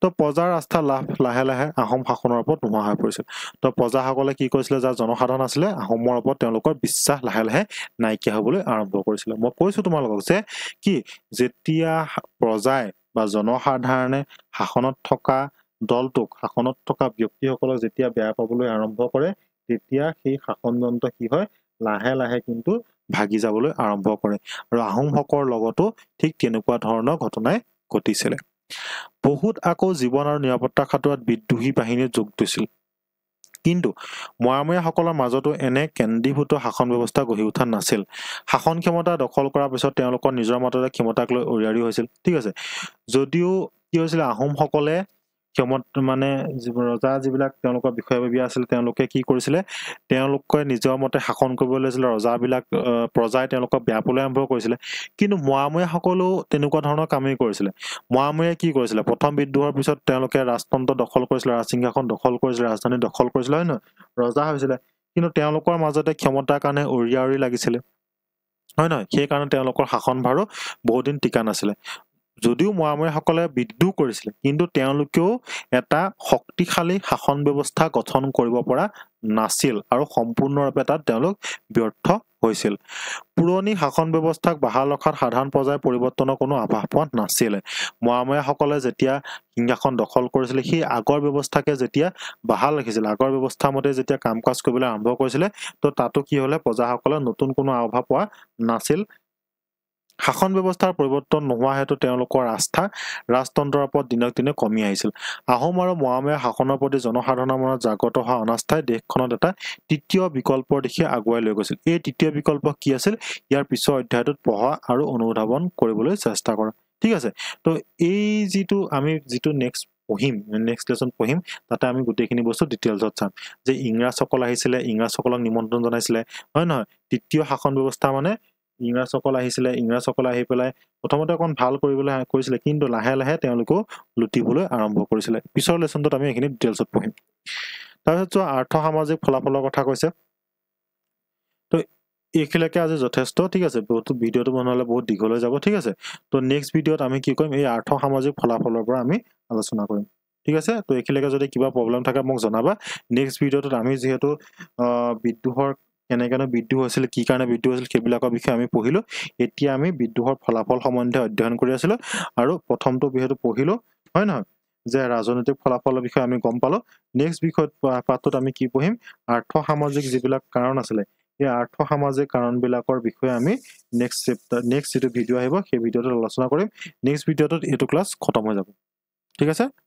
তো প্ৰজাৰ আস্থা লাভ লাহে লাহে আহোম শাসনৰ ওপৰত নোহোৱা হৈ পৰিছিল তো প্ৰজাসকলে কি কৈছিলে যাৰ জনসাধাৰণ আছিলে আহোমৰ ওপৰত তেওঁলোকৰ বিশ্বাস লাহে লাহে নাইকিয়া হ'বলৈ আৰম্ভ কৰিছিলে মই কৈছো তোমালোকক যে কি যেতিয়া প্ৰজাই বা জনসাধাৰণে শাসনত থকা দলটোক শাসনত থকা ব্যক্তিসকলক যেতিয়া বেয়া পাবলৈ আৰম্ভ কৰে তেতিয়া সেই শাসনযন্ত্ৰ কি হয় লাহে লাহে কিন্তু ভাগি যাবলৈ আৰম্ভ কৰে আৰু আহোমসকলৰ লগতো ঠিক তেনেকুৱা ধৰণৰ ঘটনাই ঘটিছিলে বহুত আকৌ জীৱন আৰু নিৰাপত্তা খাতোৰত বিদ্ৰোহী বাহিনীয়ে যোগ দিছিল কিন্তু মৰামৰীয়াসকলৰ মাজতো এনে কেন্দ্ৰীভূত শাসন ব্যৱস্থা গঢ়ি উঠা নাছিল শাসন ক্ষমতা দখল কৰাৰ পিছত তেওঁলোকৰ নিজৰ মতেৰে ক্ষমতাক লৈ উৰিয়াৰি হৈছিল ঠিক আছে যদিও কি হৈছিলে আহোমসকলে ক্ষমত মানে ৰজা যিবিলাক তেওঁলোকৰ বিষয়ববীয়া আছিলে তেওঁলোকে কি কৰিছিলে তেওঁলোকে নিজৰ মতে শাসন কৰিবলৈ লৈছিলে ৰজাবিলাক প্ৰজাই তেওঁলোকক ব্যাপলৈ আৰম্ভ কৰিছিলে কিন্তু মোৱামৰীয়াসকলেও তেনেকুৱা ধৰণৰ কামেই কৰিছিলে মোৱামৰীয়াই কি কৰিছিলে প্ৰথম বিদ্ৰোহৰ পিছত তেওঁলোকে ৰাজতন্ত্ৰ দখল কৰিছিলে ৰাজসিংহাসন দখল কৰিছিলে ৰাজধানী দখল কৰিছিলে হয় নহয় ৰজা হৈছিলে কিন্তু তেওঁলোকৰ মাজতে ক্ষমতাৰ কাৰণে উৰিয়া উৰি লাগিছিলে হয় নহয় সেইকাৰণে তেওঁলোকৰ শাসন শাসনভাৰো বহুদিন টিকা নাছিলে যদিও মোৱামৰীয়াসকলে বিদ্ৰোহ কৰিছিলে কিন্তু তেওঁলোকেও এটা শক্তিশালী শাসন ব্যৱস্থা গঠন কৰিব পৰা নাছিল আৰু সম্পূৰ্ণৰূপে তাত তেওঁলোক ব্যৰ্থ হৈছিল পুৰণি শাসন ব্যৱস্থাক বাহাল ৰখাত সাধাৰণ পৰ্যায়ৰ পৰিৱৰ্তনৰ কোনো আভাস পোৱা নাছিলে মোৱামৰীয়াসকলে যেতিয়া সিংহাসন দখল কৰিছিলে সেই আগৰ ব্যৱস্থাকে যেতিয়া বাহাল ৰাখিছিলে আগৰ ব্যৱস্থা মতে যেতিয়া কাম কাজ কৰিবলৈ আৰম্ভ কৰিছিলে ত' তাতো কি হ'লে প্ৰজাসকলে নতুন কোনো আভাস পোৱা নাছিল শাসন ব্যৱস্থাৰ পৰিৱৰ্তন নোহোৱা হেতু তেওঁলোকৰ আস্থা ৰাজতন্ত্ৰৰ ওপৰত দিনক দিনে কমি আহিছিল আহোম আৰু মোৱামেৰ শাসনৰ প্ৰতি জনসাধাৰণৰ মনত জাগ্ৰত হোৱা অনাস্থাই দেশখনত এটা তৃতীয় বিকল্পৰ দিশে আগুৱাই লৈ গৈছিল এই তৃতীয় বিকল্প কি আছিল ইয়াৰ পিছৰ অধ্যায়টোত পঢ়া আৰু অনুধাৱন কৰিবলৈ চেষ্টা কৰা ঠিক আছে তো এই যিটো আমি যিটো নেক্সট পঢ়িম নেক্সট লেশ্যন পঢ়িম তাতে আমি গোটেইখিনি বস্তু ডিটেইলছত চাম যে ইংৰাজসকল আহিছিলে ইংৰাজসকলক নিমন্ত্ৰণ জনাইছিলে হয় নহয় তৃতীয় শাসন ব্যৱস্থা মানে ইংৰাজসকল আহিছিলে ইংৰাজসকল আহি পেলাই প্ৰথমতে অকণ ভাল কৰিবলৈ কৰিছিলে কিন্তু লাহে লাহে তেওঁলোকেও লুটিবলৈ আৰম্ভ কৰিছিলে পিছৰ লেচনটোত আমি এইখিনি ডিটেইলছত পঢ়িম তাৰপিছত যোৱা আৰ্থ সামাজিক ফলাফলৰ কথা কৈছে তো এইখিলৈকে আজি যথেষ্ট ঠিক আছে বহুতো ভিডিঅ'টো বনালে বহুত দীঘলৈ যাব ঠিক আছে তো নেক্সট ভিডিঅ'ত আমি কি কৰিম এই আৰ্থ সামাজিক ফলাফলৰ পৰা আমি আলোচনা কৰিম ঠিক আছে তো এইখিনিলৈকে যদি কিবা প্ৰব্লেম থাকে মোক জনাবা নেক্সট ভিডিঅ'টোত আমি যিহেতু বিদ্ৰোহৰ কেনেকৈনো বিদ্ৰোহ হৈছিল কি কাৰণে বিদ্ৰোহ হৈছিল সেইবিলাকৰ বিষয়ে আমি পঢ়িলোঁ এতিয়া আমি বিদ্ৰোহৰ ফলাফল সম্বন্ধে অধ্যয়ন কৰি আছিলোঁ আৰু প্ৰথমটো বিষয়টো পঢ়িলোঁ হয় নহয় যে ৰাজনৈতিক ফলাফলৰ বিষয়ে আমি গম পালোঁ নেক্সট বিষয়ত পাঠটোত আমি কি পঢ়িম আৰ্থ সামাজিক যিবিলাক কাৰণ আছিলে সেই আৰ্থ সামাজিক কাৰণবিলাকৰ বিষয়ে আমি নেক্সট চেপ্তাৰ নেক্সট যিটো ভিডিঅ' আহিব সেই ভিডিঅ'টোত আলোচনা কৰিম নেক্সট ভিডিঅ'টোত এইটো ক্লাছ খতম হৈ যাব ঠিক আছে